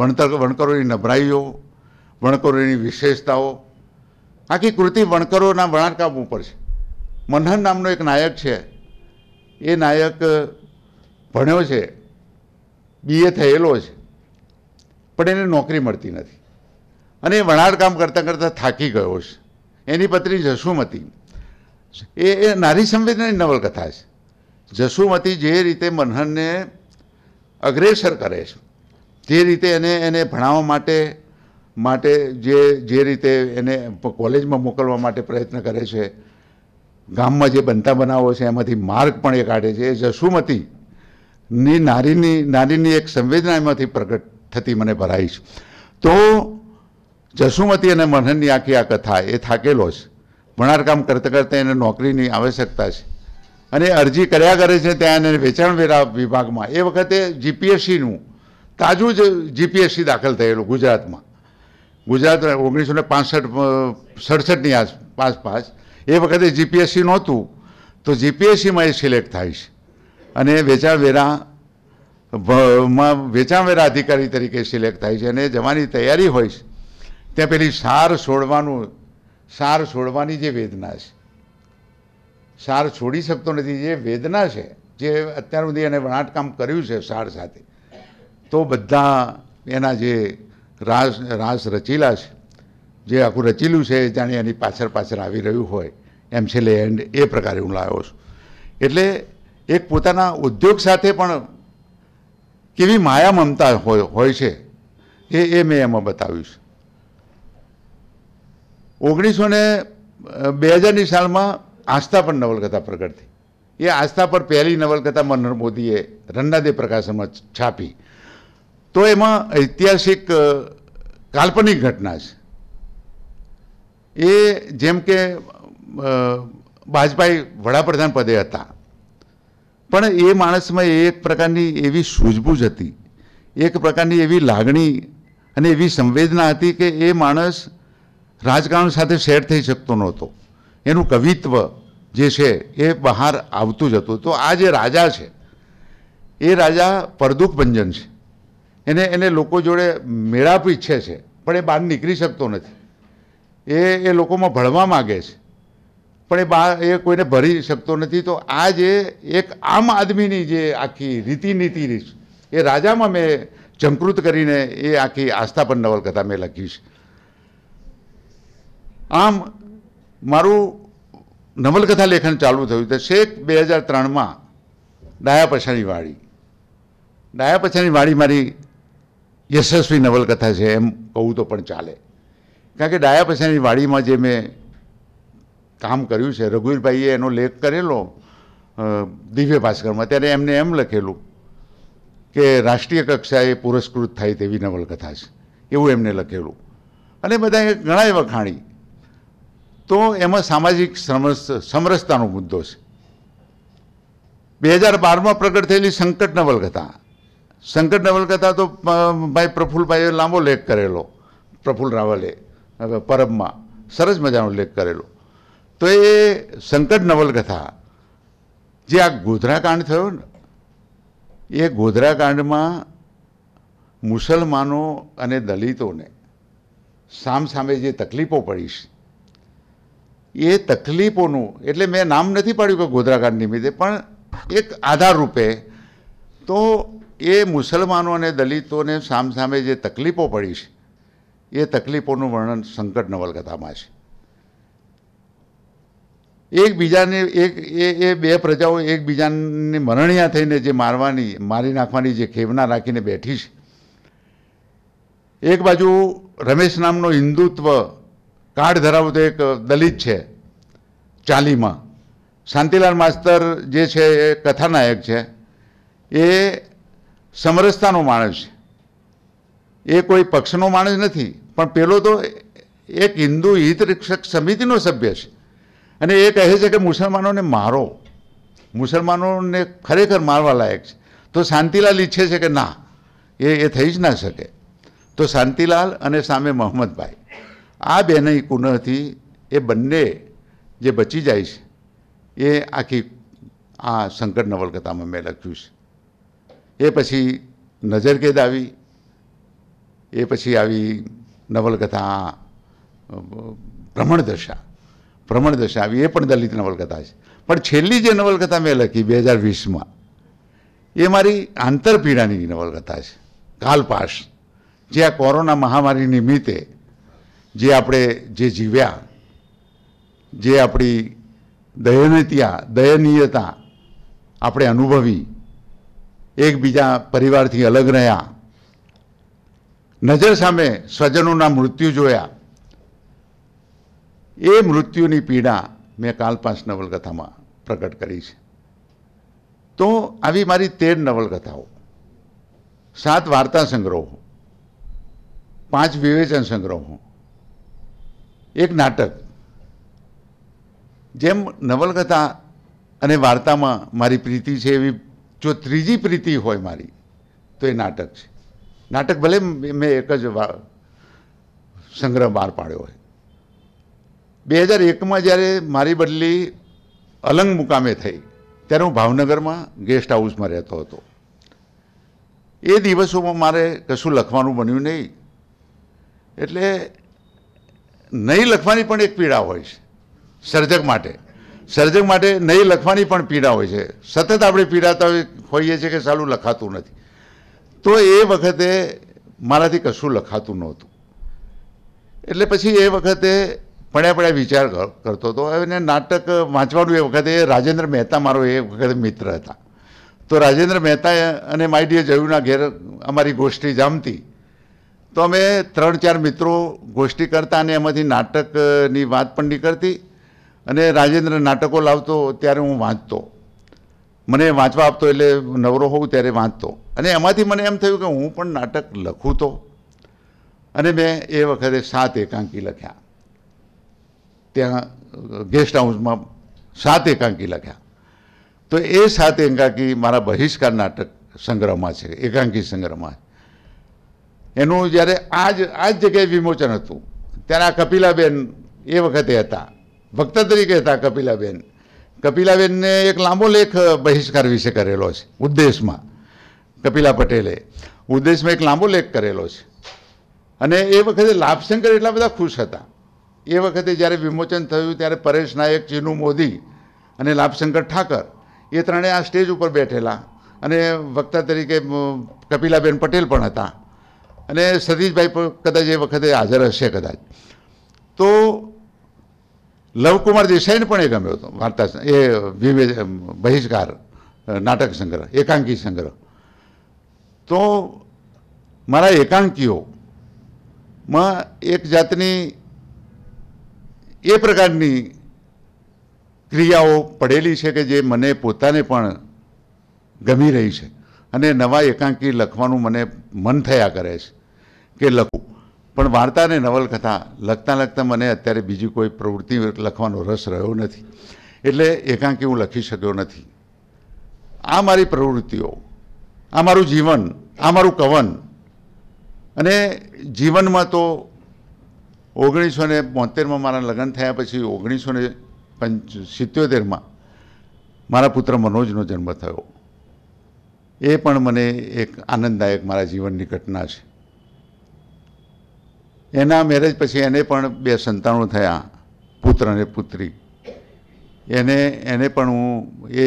વણતર વણકરોની નબળાઈઓ વણકરોની વિશેષતાઓ આખી કૃતિ વણકરોના વણાટકામ ઉપર છે મનહન નામનો એક નાયક છે એ નાયક ભણ્યો છે બીએ થયેલો છે પણ એને નોકરી મળતી નથી અને વણાટ કામ કરતાં કરતાં થાકી ગયો છે એની પત્ની જસુમતી એ એ નારી સંવેદનાની નવલકથા છે જસુમતી જે રીતે મનહનને અગ્રેસર કરે છે જે રીતે એને એને ભણાવવા માટે માટે જે જે રીતે એને કોલેજમાં મોકલવા માટે પ્રયત્ન કરે છે ગામમાં જે બનતા બનાવો છે એમાંથી માર્ગ પણ એ કાઢે છે એ જસુમતી ની નારીની નારીની એક સંવેદના એમાંથી પ્રગટ થતી મને ભરાઈ છે તો જસુમતી અને મનહનની આખી આ કથા એ થાકેલો છે ભણારકામ કરતાં કરતાં એને નોકરીની આવશ્યકતા છે અને અરજી કર્યા કરે છે ત્યાં એને વેચાણવેરા વિભાગમાં એ વખતે જીપીએસસીનું તાજું જ જીપીએસસી દાખલ થયેલું ગુજરાતમાં ગુજરાત ઓગણીસો ને પાસઠ સડસઠની આસપાસ એ વખતે જીપીએસસી નહોતું તો જીપીએસસીમાં એ સિલેક્ટ થાય છે અને વેચાણવેરા માં વેચાણવેરા અધિકારી તરીકે સિલેક્ટ થાય છે અને જવાની તૈયારી હોય છે ત્યાં પેલી સાર છોડવાનું સાર છોડવાની જે વેદના છે સાર છોડી શકતો નથી જે વેદના છે જે અત્યાર સુધી એને વણાટકામ કર્યું છે સાર સાથે તો બધા એના જે રાસ રાસ રચીલા છે જે આખું રચેલું છે જાણે એની પાછળ પાછળ આવી રહ્યું હોય એમ છે લે એન્ડ એ પ્રકારે હું લાવ્યો છું એટલે એક પોતાના ઉદ્યોગ સાથે પણ કેવી માયા મમતા હોય છે એ એ મેં એમાં બતાવ્યું છે ઓગણીસો ને બે હજારની સાલમાં આસ્થા પર નવલકથા પ્રગટ થઈ એ આસ્થા પર પહેલી નવલકથા મનોહર મોદીએ રન્નાદે પ્રકાશનમાં છાપી તો એમાં ઐતિહાસિક કાલ્પનિક ઘટના છે એ જેમ કે વાજપાઈ વડાપ્રધાન પદે હતા પણ એ માણસમાં એક પ્રકારની એવી સૂઝબૂઝ હતી એક પ્રકારની એવી લાગણી અને એવી સંવેદના હતી કે એ માણસ રાજકારણ સાથે શેર થઈ શકતો નહોતો એનું કવિત્વ જે છે એ બહાર આવતું જ હતું તો આ જે રાજા છે એ રાજા પરદુખ ભંજન છે એને એને લોકો જોડે મેળાપ ઈચ્છે છે પણ એ બહાર નીકળી શકતો નથી એ એ લોકોમાં ભળવા માગે છે પણ એ બહાર એ કોઈને ભરી શકતો નથી તો આ જે એક આમ આદમીની જે આખી રીતિનીતિ એ રાજામાં મેં ચંકૃત કરીને એ આખી આસ્થાપન નવલકથા મેં લખી છે આમ મારું નવલકથા લેખન ચાલુ થયું તો શેખ બે હજાર ત્રણમાં ડાયા પછાણી વાળી ડાયા પછાણી વાળી મારી યશસ્વી નવલકથા છે એમ કહું તો પણ ચાલે કારણ કે ડાયા પછાણી વાડીમાં જે મેં કામ કર્યું છે રઘુવીરભાઈએ એનો લેખ કરેલો દિવ્ય ભાસ્કરમાં ત્યારે એમને એમ લખેલું કે રાષ્ટ્રીય કક્ષાએ પુરસ્કૃત થાય તેવી નવલકથા છે એવું એમને લખેલું અને બધાએ ઘણાય વખાણી તો એમાં સામાજિક સમરસતાનો મુદ્દો છે બે હજાર બારમાં પ્રગટ થયેલી સંકટ નવલકથા સંકટ નવલકથા તો ભાઈ પ્રફુલભાઈએ લાંબો લેખ કરેલો પ્રફુલ રાવલે પરબમાં સરસ મજાનો લેખ કરેલો તો એ સંકટ નવલકથા જે આ ગોધરાકાંડ થયો ને એ ગોધરાકાંડમાં મુસલમાનો અને દલિતોને સામસામે જે તકલીફો પડી છે એ તકલીફોનું એટલે મેં નામ નથી પાડ્યું કે ગોધરાકાંડ નિમિત્તે પણ એક આધારરૂપે તો એ મુસલમાનો અને દલિતોને સામસામે જે તકલીફો પડી છે એ તકલીફોનું વર્ણન સંકટ નવલકથામાં છે એકબીજાને એક એ એ બે પ્રજાઓ એકબીજાની મરણિયા થઈને જે મારવાની મારી નાખવાની જે ખેવના રાખીને બેઠી છે એક બાજુ રમેશ નામનો હિન્દુત્વ કાઢ ધરાવતો એક દલિત છે ચાલીમાં શાંતિલાલ માસ્તર જે છે એ કથાનાયક છે એ સમરસતાનો માણસ છે એ કોઈ પક્ષનો માણસ નથી પણ પેલો તો એક હિન્દુ હિત રક્ષક સમિતિનો સભ્ય છે અને એ કહે છે કે મુસલમાનોને મારો મુસલમાનોને ખરેખર મારવા લાયક છે તો શાંતિલાલ ઈચ્છે છે કે ના એ એ થઈ જ ના શકે તો શાંતિલાલ અને સામે મોહમ્મદભાઈ આ બેની કુનરથી એ બંને જે બચી જાય છે એ આખી આ સંકટ નવલકથામાં મેં લખ્યું છે એ પછી નજર કેદ આવી એ પછી આવી નવલકથા ભ્રમણદશા ભ્રમણદશા આવી એ પણ દલિત નવલકથા છે પણ છેલ્લી જે નવલકથા મેં લખી બે હજાર વીસમાં એ મારી આંતરપીડાની નવલકથા છે કાલપાશ જે આ કોરોના મહામારી નિમિત્તે જે આપણે જે જીવ્યા જે આપણી દયનીયતા દયનીયતા આપણે અનુભવી એકબીજા પરિવારથી અલગ રહ્યા નજર સામે સ્વજનોના મૃત્યુ જોયા એ મૃત્યુની પીડા મેં કાલપાસ નવલકથામાં પ્રગટ કરી છે તો આવી મારી તેર નવલકથાઓ સાત વાર્તા સંગ્રહો પાંચ વિવેચન સંગ્રહો એક નાટક જેમ નવલકથા અને વાર્તામાં મારી પ્રીતિ છે એવી જો ત્રીજી પ્રીતિ હોય મારી તો એ નાટક છે નાટક ભલે મેં એક જ સંગ્રહ બહાર પાડ્યો હોય બે હજાર એકમાં જ્યારે મારી બદલી અલંગ મુકામે થઈ ત્યારે હું ભાવનગરમાં ગેસ્ટ હાઉસમાં રહેતો હતો એ દિવસોમાં મારે કશું લખવાનું બન્યું નહીં એટલે નહીં લખવાની પણ એક પીડા હોય છે સર્જક માટે સર્જક માટે નહીં લખવાની પણ પીડા હોય છે સતત આપણે પીડાતા હોઈએ છીએ કે સાલું લખાતું નથી તો એ વખતે મારાથી કશું લખાતું નહોતું એટલે પછી એ વખતે પડ્યા પડ્યા વિચાર કરતો હતો અને નાટક વાંચવાનું એ વખતે રાજેન્દ્ર મહેતા મારો એ વખતે મિત્ર હતા તો રાજેન્દ્ર મહેતા અને માય જયુના ઘેર અમારી ગોષ્ઠી જામતી તો અમે ત્રણ ચાર મિત્રો ગોષ્ઠી કરતા અને એમાંથી નાટકની વાત પણ નીકળતી અને રાજેન્દ્ર નાટકો લાવતો ત્યારે હું વાંચતો મને વાંચવા આપતો એટલે નવરો હોઉં ત્યારે વાંચતો અને એમાંથી મને એમ થયું કે હું પણ નાટક લખું તો અને મેં એ વખતે સાત એકાંકી લખ્યા ત્યાં ગેસ્ટ હાઉસમાં સાત એકાંકી લખ્યા તો એ સાત એકાંકી મારા બહિષ્કાર નાટક સંગ્રહમાં છે એકાંકી સંગ્રહમાં એનું જ્યારે આ જ આ જ જગ્યાએ વિમોચન હતું ત્યારે આ કપિલાબેન એ વખતે હતા ભક્ત તરીકે હતા કપિલાબેન કપિલાબેનને એક લાંબો લેખ બહિષ્કાર વિશે કરેલો છે ઉદ્દેશમાં કપિલા પટેલે ઉદ્દેશમાં એક લાંબો લેખ કરેલો છે અને એ વખતે લાભશંકર એટલા બધા ખુશ હતા એ વખતે જ્યારે વિમોચન થયું ત્યારે પરેશ નાયક ચીનુ મોદી અને લાભશંકર ઠાકર એ ત્રણે આ સ્ટેજ ઉપર બેઠેલા અને વક્તા તરીકે કપિલાબેન પટેલ પણ હતા અને સતીશભાઈ પણ કદાચ એ વખતે હાજર હશે કદાચ તો લવકુમાર દેસાઈને પણ એ ગમ્યો હતો વાર્તા એ વિવે બહિષ્કાર નાટક સંગ્રહ એકાંકી સંગ્રહ તો મારા એકાંકીઓમાં એક જાતની એ પ્રકારની ક્રિયાઓ પડેલી છે કે જે મને પોતાને પણ ગમી રહી છે અને નવા એકાંકી લખવાનું મને મન થયા કરે છે કે લખું પણ વાર્તા અને નવલકથા લખતાં લખતાં મને અત્યારે બીજી કોઈ પ્રવૃત્તિ લખવાનો રસ રહ્યો નથી એટલે એકાંકી હું લખી શક્યો નથી આ મારી પ્રવૃત્તિઓ આ મારું જીવન આ મારું કવન અને જીવનમાં તો ઓગણીસો ને બોતેરમાં મારા લગ્ન થયા પછી ઓગણીસો ને પંચ સિત્યોતેરમાં મારા પુત્ર મનોજનો જન્મ થયો એ પણ મને એક આનંદદાયક મારા જીવનની ઘટના છે એના મેરેજ પછી એને પણ બે સંતાનો થયા પુત્ર અને પુત્રી એને એને પણ હું એ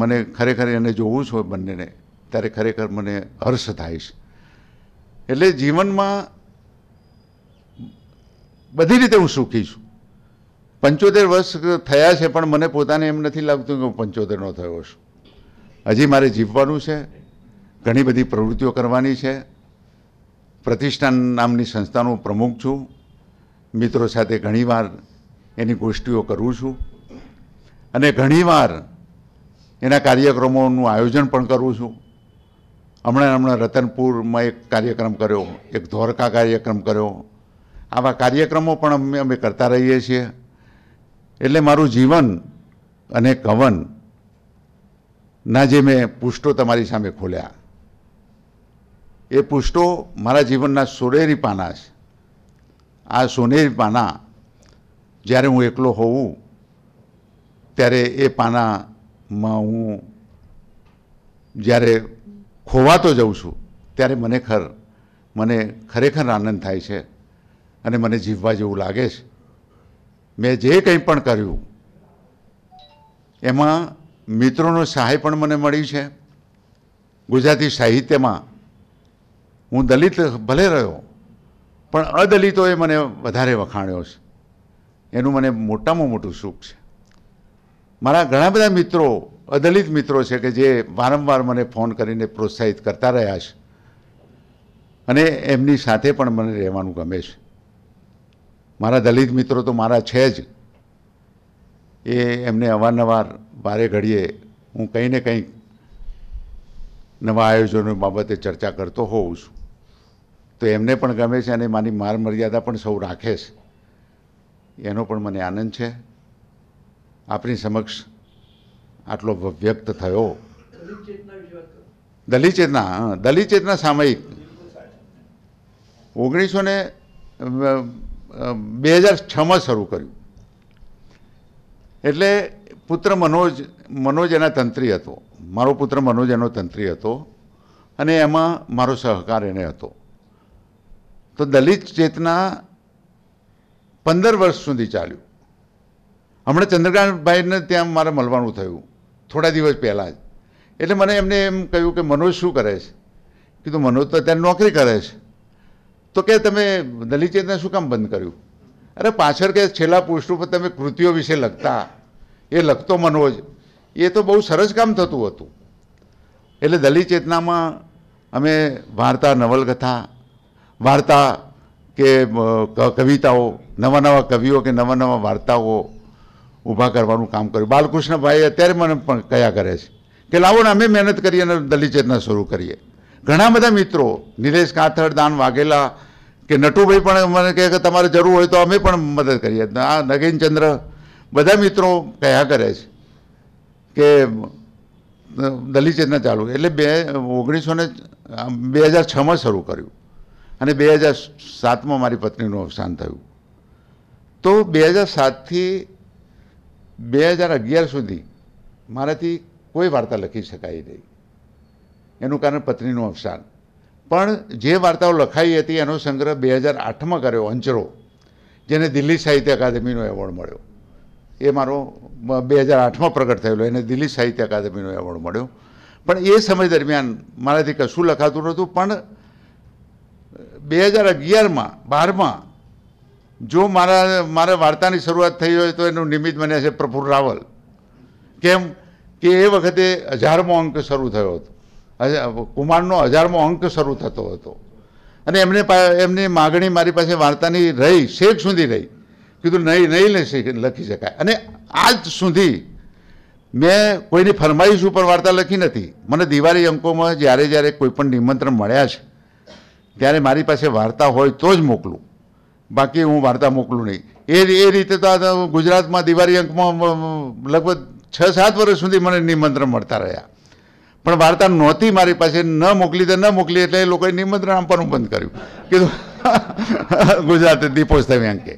મને ખરેખર એને જોવું છું બંનેને ત્યારે ખરેખર મને હર્ષ થાય છે એટલે જીવનમાં બધી રીતે હું સુખી છું પંચોતેર વર્ષ થયા છે પણ મને પોતાને એમ નથી લાગતું કે હું પંચોતેરનો થયો છું હજી મારે જીવવાનું છે ઘણી બધી પ્રવૃત્તિઓ કરવાની છે પ્રતિષ્ઠાન નામની સંસ્થાનો પ્રમુખ છું મિત્રો સાથે ઘણીવાર એની ગોષ્ઠીઓ કરું છું અને ઘણીવાર એના કાર્યક્રમોનું આયોજન પણ કરું છું હમણાં હમણાં રતનપુરમાં એક કાર્યક્રમ કર્યો એક ધોરકા કાર્યક્રમ કર્યો આવા કાર્યક્રમો પણ અમે અમે કરતા રહીએ છીએ એટલે મારું જીવન અને કવન ના જે મેં પુષ્ટો તમારી સામે ખોલ્યા એ પુષ્ટો મારા જીવનના સોનેરી પાના છે આ સોનેરી પાના જ્યારે હું એકલો હોઉં ત્યારે એ પાનામાં હું જ્યારે ખોવાતો જાઉં છું ત્યારે મને ખર મને ખરેખર આનંદ થાય છે અને મને જીવવા જેવું લાગે છે મેં જે કંઈ પણ કર્યું એમાં મિત્રોનો સહાય પણ મને મળી છે ગુજરાતી સાહિત્યમાં હું દલિત ભલે રહ્યો પણ અદલિતોએ મને વધારે વખાણ્યો છે એનું મને મોટામાં મોટું સુખ છે મારા ઘણા બધા મિત્રો અદલિત મિત્રો છે કે જે વારંવાર મને ફોન કરીને પ્રોત્સાહિત કરતા રહ્યા છે અને એમની સાથે પણ મને રહેવાનું ગમે છે મારા દલિત મિત્રો તો મારા છે જ એ એમને અવારનવાર વારે ઘડીએ હું કંઈ ને કંઈ નવા આયોજનો બાબતે ચર્ચા કરતો હોઉં છું તો એમને પણ ગમે છે અને મારી માર મર્યાદા પણ સૌ રાખે છે એનો પણ મને આનંદ છે આપની સમક્ષ આટલો વ્યક્ત થયો દલિચેતના ચેતના હા દલિત સામયિક ઓગણીસો ને બે હજાર છમાં શરૂ કર્યું એટલે પુત્ર મનોજ મનોજ એના તંત્રી હતો મારો પુત્ર મનોજ એનો તંત્રી હતો અને એમાં મારો સહકાર એને હતો તો દલિત ચેતના પંદર વર્ષ સુધી ચાલ્યું હમણાં ચંદ્રકાંતભાઈને ત્યાં મારે મળવાનું થયું થોડા દિવસ પહેલાં જ એટલે મને એમને એમ કહ્યું કે મનોજ શું કરે છે કીધું મનોજ તો અત્યારે નોકરી કરે છે તો કે તમે દલિત ચેતના શું કામ બંધ કર્યું અરે પાછળ કે છેલ્લા પોસ્ટ ઉપર તમે કૃતિઓ વિશે લખતા એ લખતો મનોજ એ તો બહુ સરસ કામ થતું હતું એટલે દલિત ચેતનામાં અમે વાર્તા નવલકથા વાર્તા કે કવિતાઓ નવા નવા કવિઓ કે નવા નવા વાર્તાઓ ઊભા કરવાનું કામ કર્યું બાલકૃષ્ણભાઈ અત્યારે મને પણ કયા કરે છે કે લાવો ને અમે મહેનત કરીએ અને દલિત ચેતના શરૂ કરીએ ઘણા બધા મિત્રો નિલેશ કાથડ દાન વાઘેલા કે નટુભાઈ પણ મને કહે કે તમારે જરૂર હોય તો અમે પણ મદદ કરીએ આ નગીનચંદ્ર બધા મિત્રો કયા કરે છે કે દલિત ચેતના ચાલુ એટલે બે ઓગણીસો ને બે હજાર છમાં શરૂ કર્યું અને બે હજાર સાતમાં મારી પત્નીનું અવસાન થયું તો બે હજાર સાતથી બે હજાર અગિયાર સુધી મારાથી કોઈ વાર્તા લખી શકાય નહીં એનું કારણ પત્નીનું અવસાન પણ જે વાર્તાઓ લખાઈ હતી એનો સંગ્રહ બે હજાર આઠમાં કર્યો અંચરો જેને દિલ્હી સાહિત્ય અકાદમીનો એવોર્ડ મળ્યો એ મારો બે હજાર આઠમાં પ્રગટ થયેલો એને દિલ્હી સાહિત્ય અકાદમીનો એવોર્ડ મળ્યો પણ એ સમય દરમિયાન મારાથી કશું લખાતું નહોતું પણ બે હજાર અગિયારમાં બારમાં જો મારા મારા વાર્તાની શરૂઆત થઈ હોય તો એનું નિમિત્ત મને છે પ્રફુલ રાવલ કેમ કે એ વખતે હજારમો અંક શરૂ થયો હતો કુમારનો હજારમો અંક શરૂ થતો હતો અને એમને એમની માગણી મારી પાસે વાર્તાની રહી શેખ સુધી રહી કીધું નહીં નહીં લખી શકાય અને આજ સુધી મેં કોઈની ફરમાઈશ ઉપર વાર્તા લખી નથી મને દિવાળી અંકોમાં જ્યારે જ્યારે કોઈપણ નિમંત્રણ મળ્યા છે ત્યારે મારી પાસે વાર્તા હોય તો જ મોકલું બાકી હું વાર્તા મોકલું નહીં એ એ રીતે તો ગુજરાતમાં દિવાળી અંકમાં લગભગ છ સાત વર્ષ સુધી મને નિમંત્રણ મળતા રહ્યા પણ વાર્તા નહોતી મારી પાસે ન મોકલી તો ન મોકલી એટલે એ લોકોએ નિમંત્રણ આપવાનું બંધ કર્યું કીધું *laughs* ગુજરાત દીપોત્સવી અંકે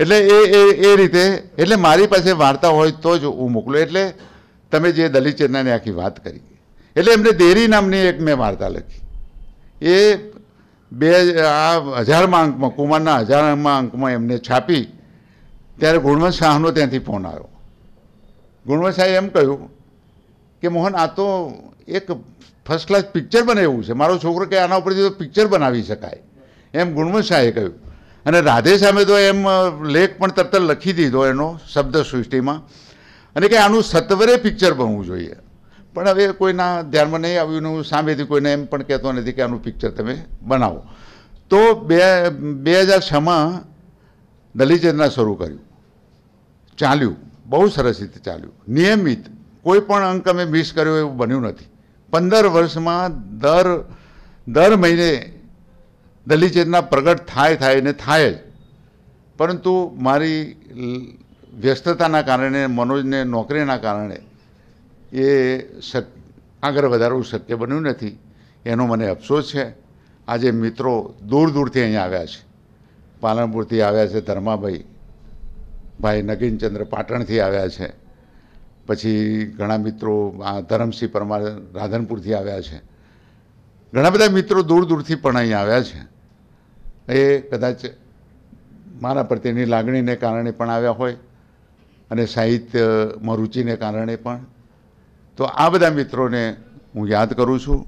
એટલે એ એ એ રીતે એટલે મારી પાસે વાર્તા હોય તો જ હું મોકલું એટલે તમે જે દલિત ચેતનાની આખી વાત કરી એટલે એમને દેરી નામની એક મેં વાર્તા લખી એ બે આ હજારમાં અંકમાં કુમારના હજારમાં અંકમાં એમને છાપી ત્યારે ગુણવંત શાહનો ત્યાંથી ફોન આવ્યો ગુણવંત શાહે એમ કહ્યું કે મોહન આ તો એક ફર્સ્ટ ક્લાસ પિક્ચર બને એવું છે મારો છોકરો કે આના ઉપરથી તો પિક્ચર બનાવી શકાય એમ ગુણવંત શાહે કહ્યું અને રાધે સામે તો એમ લેખ પણ તરત લખી દીધો એનો શબ્દ સૃષ્ટિમાં અને કે આનું સત્વરે પિક્ચર બનવું જોઈએ પણ હવે કોઈના ધ્યાનમાં નહીં આવ્યું હું સામેથી કોઈને એમ પણ કહેતો નથી કે આનું પિક્ચર તમે બનાવો તો બે બે હજાર છમાં દલિચેતના શરૂ કર્યું ચાલ્યું બહુ સરસ રીતે ચાલ્યું નિયમિત કોઈ પણ અંક અમે મિસ કર્યો એવું બન્યું નથી પંદર વર્ષમાં દર દર મહિને દલિચેતના પ્રગટ થાય થાય ને થાય જ પરંતુ મારી વ્યસ્તતાના કારણે મનોજને નોકરીના કારણે એ સત આગળ વધારવું શક્ય બન્યું નથી એનો મને અફસોસ છે આજે મિત્રો દૂર દૂરથી અહીંયા આવ્યા છે પાલનપુરથી આવ્યા છે ધર્માભાઈ ભાઈ નગીનચંદ્ર પાટણથી આવ્યા છે પછી ઘણા મિત્રો આ ધરમસિંહ પરમાર રાધનપુરથી આવ્યા છે ઘણા બધા મિત્રો દૂર દૂરથી પણ અહીં આવ્યા છે એ કદાચ મારા પ્રત્યેની લાગણીને કારણે પણ આવ્યા હોય અને સાહિત્યમાં રુચિને કારણે પણ તો આ બધા મિત્રોને હું યાદ કરું છું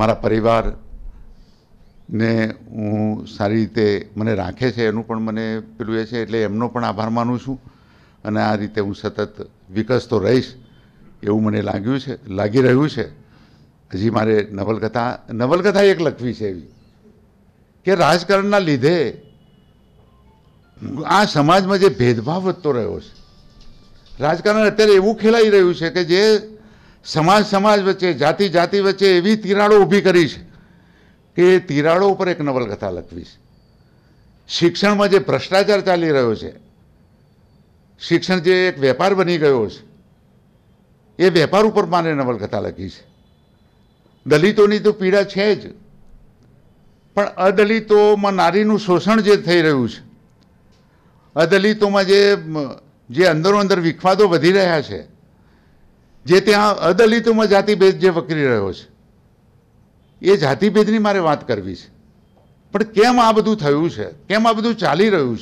મારા પરિવારને હું સારી રીતે મને રાખે છે એનું પણ મને પેલું એ છે એટલે એમનો પણ આભાર માનું છું અને આ રીતે હું સતત વિકસતો રહીશ એવું મને લાગ્યું છે લાગી રહ્યું છે હજી મારે નવલકથા નવલકથા એક લખવી છે એવી કે રાજકારણના લીધે આ સમાજમાં જે ભેદભાવ વધતો રહ્યો છે રાજકારણ અત્યારે એવું ખેલાઈ રહ્યું છે કે જે સમાજ સમાજ વચ્ચે જાતિ જાતિ વચ્ચે એવી તિરાડો ઊભી કરી છે કે એ તિરાડો ઉપર એક નવલકથા લખવી છે શિક્ષણમાં જે ભ્રષ્ટાચાર ચાલી રહ્યો છે શિક્ષણ જે એક વેપાર બની ગયો છે એ વેપાર ઉપર મારે નવલકથા લખી છે દલિતોની તો પીડા છે જ પણ અદલિતોમાં નારીનું શોષણ જે થઈ રહ્યું છે અદલિતોમાં જે જે અંદરો અંદર વિખવાદો વધી રહ્યા છે જે ત્યાં અદલિતોમાં જાતિભેદ જે વકરી રહ્યો છે એ જાતિભેદની મારે વાત કરવી છે પણ કેમ આ બધું થયું છે કેમ આ બધું ચાલી રહ્યું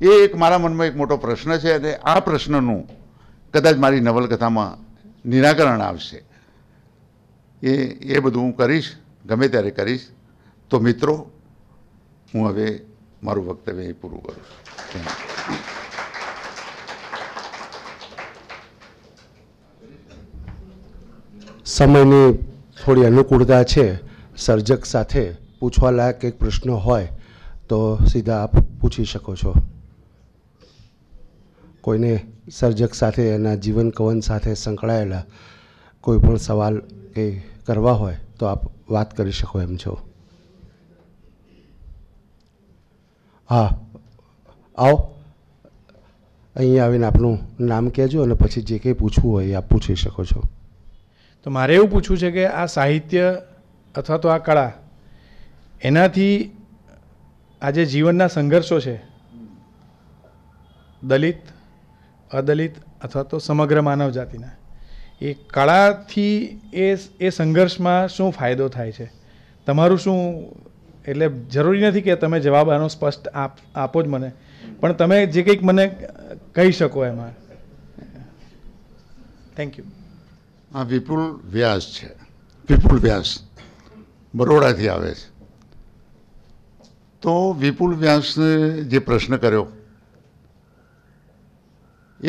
છે એ એક મારા મનમાં એક મોટો પ્રશ્ન છે અને આ પ્રશ્નનું કદાચ મારી નવલકથામાં નિરાકરણ આવશે એ એ બધું હું કરીશ ગમે ત્યારે કરીશ તો મિત્રો હું હવે મારું વક્તવ્ય એ પૂરું કરું છું સમયની થોડી અનુકૂળતા છે સર્જક સાથે પૂછવા લાયક એક પ્રશ્ન હોય તો સીધા આપ પૂછી શકો છો કોઈને સર્જક સાથે એના જીવન કવન સાથે સંકળાયેલા કોઈ પણ સવાલ એ કરવા હોય તો આપ વાત કરી શકો એમ છો હા આવો અહીંયા આવીને આપનું નામ કહેજો અને પછી જે કંઈ પૂછવું હોય એ આપ પૂછી શકો છો તો મારે એવું પૂછવું છે કે આ સાહિત્ય અથવા તો આ કળા એનાથી આજે જીવનના સંઘર્ષો છે દલિત અદલિત અથવા તો સમગ્ર માનવ જાતિના એ કળાથી એ એ સંઘર્ષમાં શું ફાયદો થાય છે તમારું શું એટલે જરૂરી નથી કે તમે જવાબ આનો સ્પષ્ટ આપ આપો જ મને પણ તમે જે કંઈક મને કહી શકો એમાં થેન્ક યુ આ વિપુલ વ્યાસ છે વિપુલ વ્યાસ બરોડાથી આવે છે તો વિપુલ વ્યાસને જે પ્રશ્ન કર્યો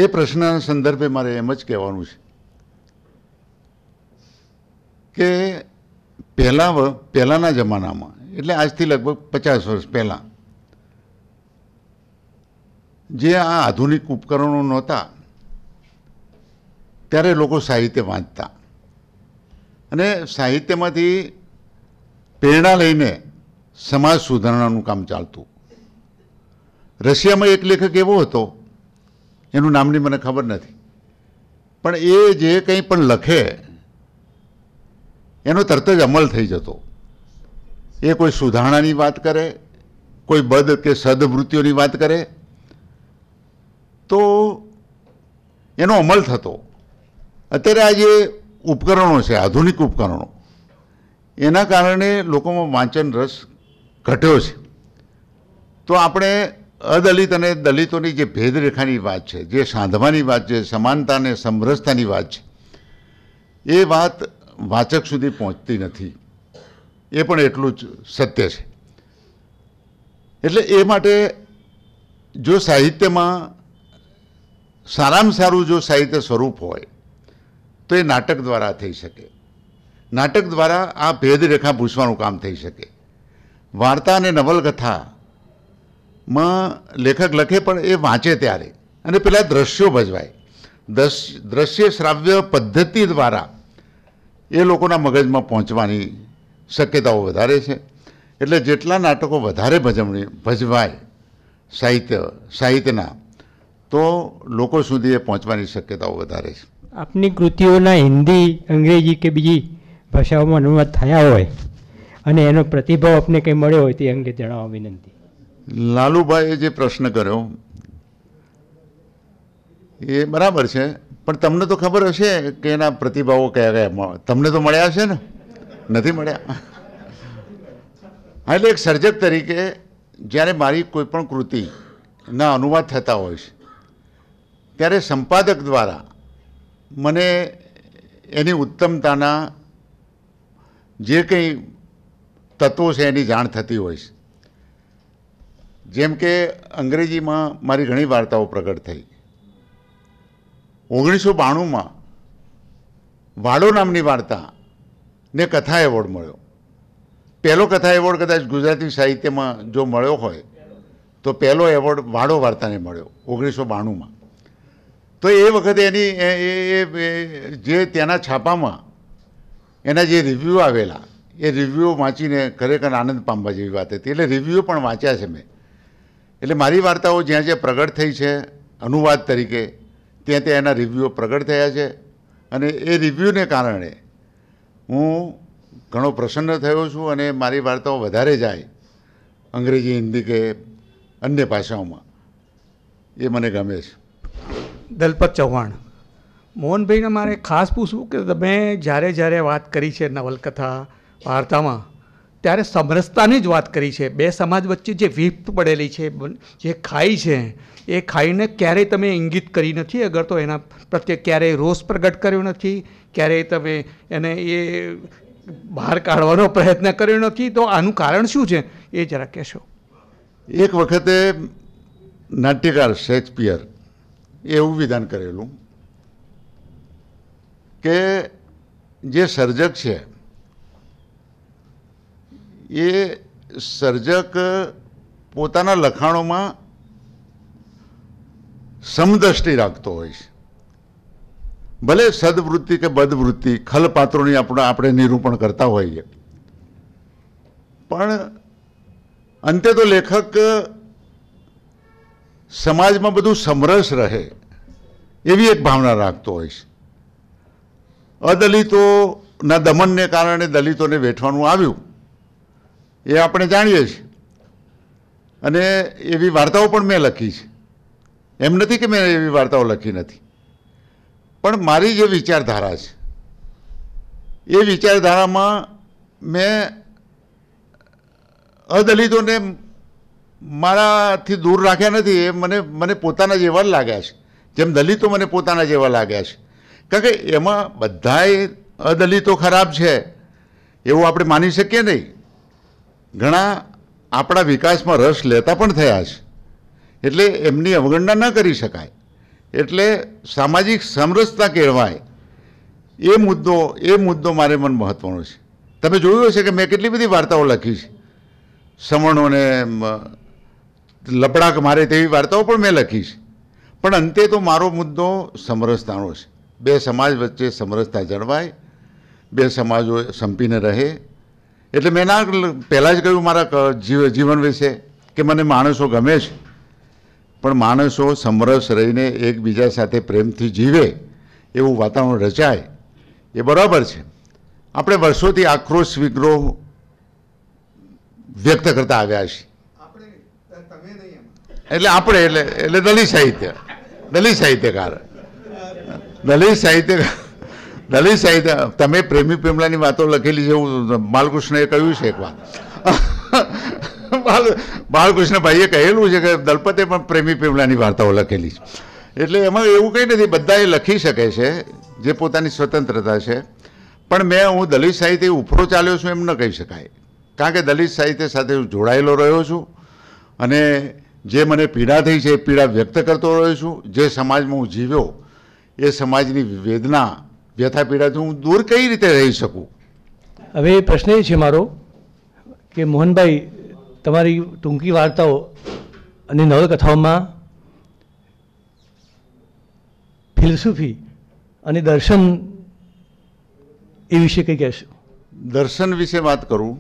એ પ્રશ્નના સંદર્ભે મારે એમ જ કહેવાનું છે કે પહેલાં પહેલાંના જમાનામાં એટલે આજથી લગભગ પચાસ વર્ષ પહેલાં જે આ આધુનિક ઉપકરણો નહોતા ત્યારે લોકો સાહિત્ય વાંચતા અને સાહિત્યમાંથી પ્રેરણા લઈને સમાજ સુધારણાનું કામ ચાલતું રશિયામાં એક લેખક એવો હતો એનું નામની મને ખબર નથી પણ એ જે કંઈ પણ લખે એનો તરત જ અમલ થઈ જતો એ કોઈ સુધારણાની વાત કરે કોઈ બદ કે સદવૃત્તિઓની વાત કરે તો એનો અમલ થતો અત્યારે આ જે ઉપકરણો છે આધુનિક ઉપકરણો એના કારણે લોકોમાં વાંચન રસ ઘટ્યો છે તો આપણે અદલિત અને દલિતોની જે ભેદરેખાની વાત છે જે સાંધવાની વાત છે સમાનતાને સમરસતાની વાત છે એ વાત વાચક સુધી પહોંચતી નથી એ પણ એટલું જ સત્ય છે એટલે એ માટે જો સાહિત્યમાં સારામાં સારું જો સાહિત્ય સ્વરૂપ હોય તો એ નાટક દ્વારા થઈ શકે નાટક દ્વારા આ ભેદરેખા ભૂસવાનું કામ થઈ શકે વાર્તા અને નવલકથામાં લેખક લખે પણ એ વાંચે ત્યારે અને પેલા દ્રશ્યો ભજવાય દ્રશ્ય શ્રાવ્ય પદ્ધતિ દ્વારા એ લોકોના મગજમાં પહોંચવાની શક્યતાઓ વધારે છે એટલે જેટલા નાટકો વધારે ભજવણી ભજવાય સાહિત્ય સાહિત્યના તો લોકો સુધી એ પહોંચવાની શક્યતાઓ વધારે છે આપની કૃતિઓના હિન્દી અંગ્રેજી કે બીજી ભાષાઓમાં અનુવાદ થયા હોય અને એનો પ્રતિભાવ આપને કંઈ મળ્યો હોય તે અંગે જણાવવા વિનંતી લાલુભાઈએ જે પ્રશ્ન કર્યો એ બરાબર છે પણ તમને તો ખબર હશે કે એના પ્રતિભાવો કયા કયા તમને તો મળ્યા હશે ને નથી મળ્યા હા એટલે એક સર્જક તરીકે જ્યારે મારી કોઈ પણ કૃતિના અનુવાદ થતા હોય છે ત્યારે સંપાદક દ્વારા મને એની ઉત્તમતાના જે કંઈ તત્વો છે એની જાણ થતી હોય છે જેમ કે અંગ્રેજીમાં મારી ઘણી વાર્તાઓ પ્રગટ થઈ ઓગણીસો બાણુંમાં વાડો નામની વાર્તાને કથા એવોર્ડ મળ્યો પહેલો કથા એવોર્ડ કદાચ ગુજરાતી સાહિત્યમાં જો મળ્યો હોય તો પહેલો એવોર્ડ વાડો વાર્તાને મળ્યો ઓગણીસો બાણુંમાં તો એ વખતે એની એ જે ત્યાંના છાપામાં એના જે રિવ્યૂ આવેલા એ રિવ્યૂઓ વાંચીને ખરેખર આનંદ પામવા જેવી વાત હતી એટલે રિવ્યૂ પણ વાંચ્યા છે મેં એટલે મારી વાર્તાઓ જ્યાં જ્યાં પ્રગટ થઈ છે અનુવાદ તરીકે ત્યાં ત્યાં એના રિવ્યૂઓ પ્રગટ થયા છે અને એ રિવ્યૂને કારણે હું ઘણો પ્રસન્ન થયો છું અને મારી વાર્તાઓ વધારે જાય અંગ્રેજી હિન્દી કે અન્ય ભાષાઓમાં એ મને ગમે છે દલપત ચૌહાણ મોહનભાઈને મારે ખાસ પૂછવું કે તમે જ્યારે જ્યારે વાત કરી છે નવલકથા વાર્તામાં ત્યારે સમરસતાની જ વાત કરી છે બે સમાજ વચ્ચે જે વિપ પડેલી છે જે ખાઈ છે એ ખાઈને ક્યારેય તમે ઇંગિત કરી નથી અગર તો એના પ્રત્યે ક્યારેય રોષ પ્રગટ કર્યો નથી ક્યારેય તમે એને એ બહાર કાઢવાનો પ્રયત્ન કર્યો નથી તો આનું કારણ શું છે એ જરા કહેશો એક વખતે નાટ્યકાર શેક્સપિયર એવું વિધાન કરેલું કે જે સર્જક છે એ સર્જક પોતાના લખાણોમાં સમદ્રષ્ટિ રાખતો હોય છે ભલે સદવૃત્તિ કે બદવૃત્તિ ખલપાત્રોની આપણે આપણે નિરૂપણ કરતા હોઈએ પણ અંતે તો લેખક સમાજમાં બધું સમરસ રહે એવી એક ભાવના રાખતો હોય છે અદલિતોના દમનને કારણે દલિતોને વેઠવાનું આવ્યું એ આપણે જાણીએ છીએ અને એવી વાર્તાઓ પણ મેં લખી છે એમ નથી કે મેં એવી વાર્તાઓ લખી નથી પણ મારી જે વિચારધારા છે એ વિચારધારામાં મેં અદલિતોને મારાથી દૂર રાખ્યા નથી એ મને મને પોતાના જેવા લાગ્યા છે જેમ દલિતો મને પોતાના જેવા લાગ્યા છે કારણ કે એમાં બધાએ અદલિતો ખરાબ છે એવું આપણે માની શકીએ નહીં ઘણા આપણા વિકાસમાં રસ લેતા પણ થયા છે એટલે એમની અવગણના ન કરી શકાય એટલે સામાજિક સમરસતા કહેવાય એ મુદ્દો એ મુદ્દો મારે મન મહત્ત્વનો છે તમે જોયું હશે કે મેં કેટલી બધી વાર્તાઓ લખી છે સવર્ણોને લપડાક મારે તેવી વાર્તાઓ પણ મેં લખી છે પણ અંતે તો મારો મુદ્દો સમરસતાનો છે બે સમાજ વચ્ચે સમરસતા જળવાય બે સમાજો સંપીને રહે એટલે મેં ના પહેલાં જ કહ્યું મારા જીવન વિશે કે મને માણસો ગમે છે પણ માણસો સમરસ રહીને એકબીજા સાથે પ્રેમથી જીવે એવું વાતાવરણ રચાય એ બરાબર છે આપણે વર્ષોથી આક્રોશ વિગ્રોહ વ્યક્ત કરતા આવ્યા છીએ એટલે આપણે એટલે એટલે દલિત સાહિત્ય દલિત સાહિત્યકાર દલિત સાહિત્યકાર દલિત સાહિત્ય તમે પ્રેમી પ્રેમલાની વાતો લખેલી છે હું બાલકૃષ્ણએ કહ્યું છે એક વાત બાલકૃષ્ણભાઈએ કહેલું છે કે દલપતે પણ પ્રેમી પ્રેમલાની વાર્તાઓ લખેલી છે એટલે એમાં એવું કંઈ નથી બધાએ લખી શકે છે જે પોતાની સ્વતંત્રતા છે પણ મેં હું દલિત સાહિત્ય ઉપરો ચાલ્યો છું એમ ન કહી શકાય કારણ કે દલિત સાહિત્ય સાથે જોડાયેલો રહ્યો છું અને જે મને પીડા થઈ છે એ પીડા વ્યક્ત કરતો રહ્યો છું જે સમાજમાં હું જીવ્યો એ સમાજની વેદના વ્યથા પીડાથી હું દૂર કઈ રીતે રહી શકું હવે એ પ્રશ્ન એ છે મારો કે મોહનભાઈ તમારી ટૂંકી વાર્તાઓ અને નવલકથાઓમાં ફિલસુફી અને દર્શન એ વિશે કંઈ કહેશો દર્શન વિશે વાત કરું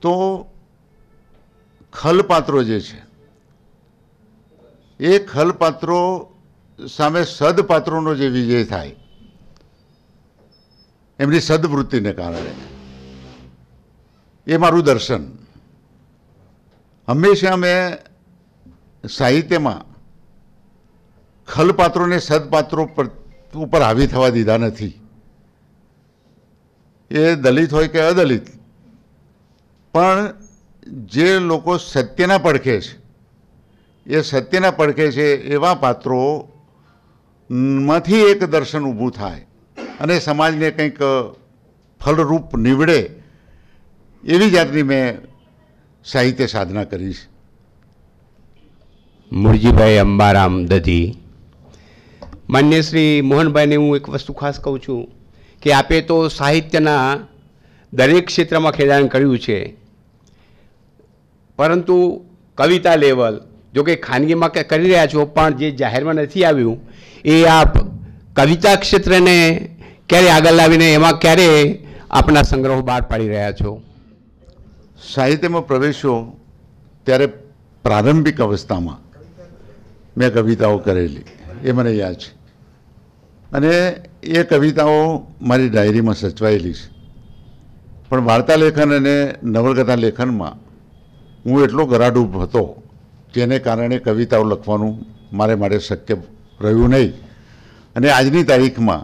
તો ખલપાત્રો જે છે એ ખલપાત્રો સામે સદપાત્રોનો જે વિજય થાય એમની સદવૃત્તિને કારણે એ મારું દર્શન હંમેશા મેં સાહિત્યમાં ખલપાત્રોને સદપાત્રો ઉપર હાવી થવા દીધા નથી એ દલિત હોય કે અદલિત પણ જે લોકો સત્યના પડખે છે એ સત્યના પડખે છે એવા પાત્રોમાંથી એક દર્શન ઊભું થાય અને સમાજને કંઈક ફળરૂપ નીવડે એવી જાતની મેં સાહિત્ય સાધના કરી છે મુરજીભાઈ અંબારામ દધી માન્ય શ્રી મોહનભાઈને હું એક વસ્તુ ખાસ કહું છું કે આપે તો સાહિત્યના દરેક ક્ષેત્રમાં ખેડાણ કર્યું છે પરંતુ કવિતા લેવલ જો કે ખાનગીમાં કરી રહ્યા છો પણ જે જાહેરમાં નથી આવ્યું એ આપ કવિતા ક્ષેત્રને ક્યારે આગળ લાવીને એમાં ક્યારે આપના સંગ્રહો બહાર પાડી રહ્યા છો સાહિત્યમાં પ્રવેશો ત્યારે પ્રારંભિક અવસ્થામાં મેં કવિતાઓ કરેલી એ મને યાદ છે અને એ કવિતાઓ મારી ડાયરીમાં સચવાયેલી છે પણ વાર્તા લેખન અને નવલકથા લેખનમાં હું એટલો ગરાડૂપ હતો જેને કારણે કવિતાઓ લખવાનું મારે માટે શક્ય રહ્યું નહીં અને આજની તારીખમાં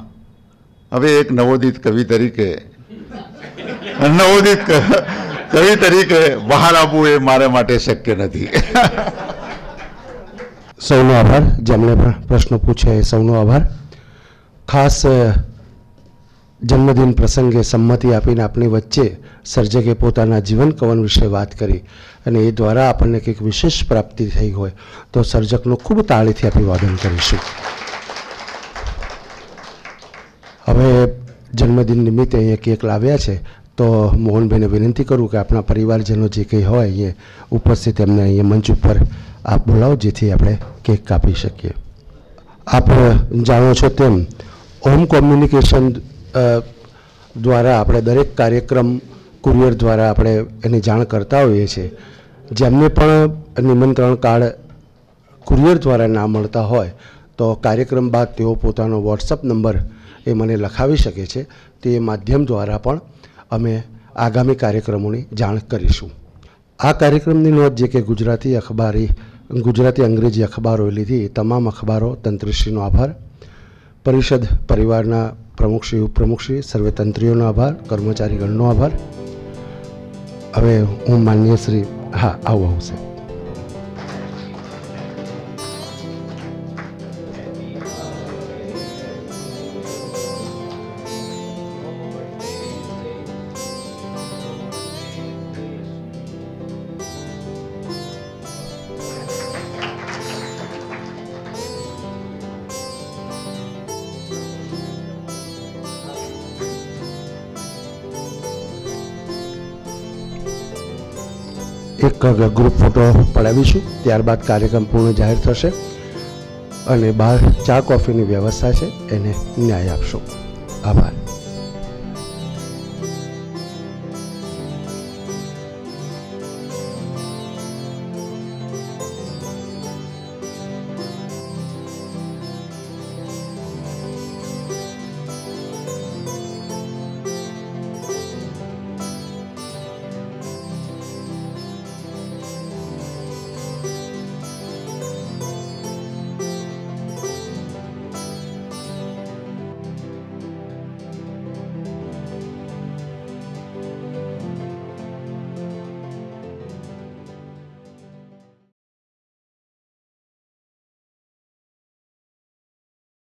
હવે એક નવોદિત કવિ તરીકે નવોદિત કવિ તરીકે બહાર આવવું એ મારા માટે શક્ય નથી સૌનો આભાર જેમણે પ્રશ્નો પૂછ્યા એ સૌનો આભાર ખાસ જન્મદિન પ્રસંગે સંમતિ આપીને આપણી વચ્ચે સર્જકે પોતાના જીવન કવન વિશે વાત કરી અને એ દ્વારા આપણને કંઈક વિશેષ પ્રાપ્તિ થઈ હોય તો સર્જકનું ખૂબ તાળીથી અભિવાદન કરીશું હવે જન્મદિન નિમિત્તે અહીંયા કેક લાવ્યા છે તો મોહનભાઈને વિનંતી કરું કે આપણા પરિવારજનો જે કંઈ હોય એ ઉપસ્થિત એમને અહીંયા મંચ ઉપર આપ બોલાવો જેથી આપણે કેક કાપી શકીએ આપ જાણો છો તેમ હોમ કોમ્યુનિકેશન દ્વારા આપણે દરેક કાર્યક્રમ કુરિયર દ્વારા આપણે એની જાણ કરતા હોઈએ છીએ જેમને પણ નિમંત્રણ કાર્ડ કુરિયર દ્વારા ના મળતા હોય તો કાર્યક્રમ બાદ તેઓ પોતાનો વોટ્સઅપ નંબર એ મને લખાવી શકે છે તે માધ્યમ દ્વારા પણ અમે આગામી કાર્યક્રમોની જાણ કરીશું આ કાર્યક્રમની નોંધ જે કે ગુજરાતી અખબારી ગુજરાતી અંગ્રેજી અખબારો લીધી તમામ અખબારો તંત્રીશ્રીનો આભાર પરિષદ પરિવારના પ્રમુખશ્રી ઉપપ્રમુખશ્રી સર્વે તંત્રીઓનો આભાર કર્મચારીગણનો આભાર હવે હું માન્ય શ્રી હા આવું આવશે ગ્રુપ ફોટો પડાવીશું ત્યારબાદ કાર્યક્રમ પૂર્ણ જાહેર થશે અને બહાર ચા કોફીની વ્યવસ્થા છે એને ન્યાય આપશો આભાર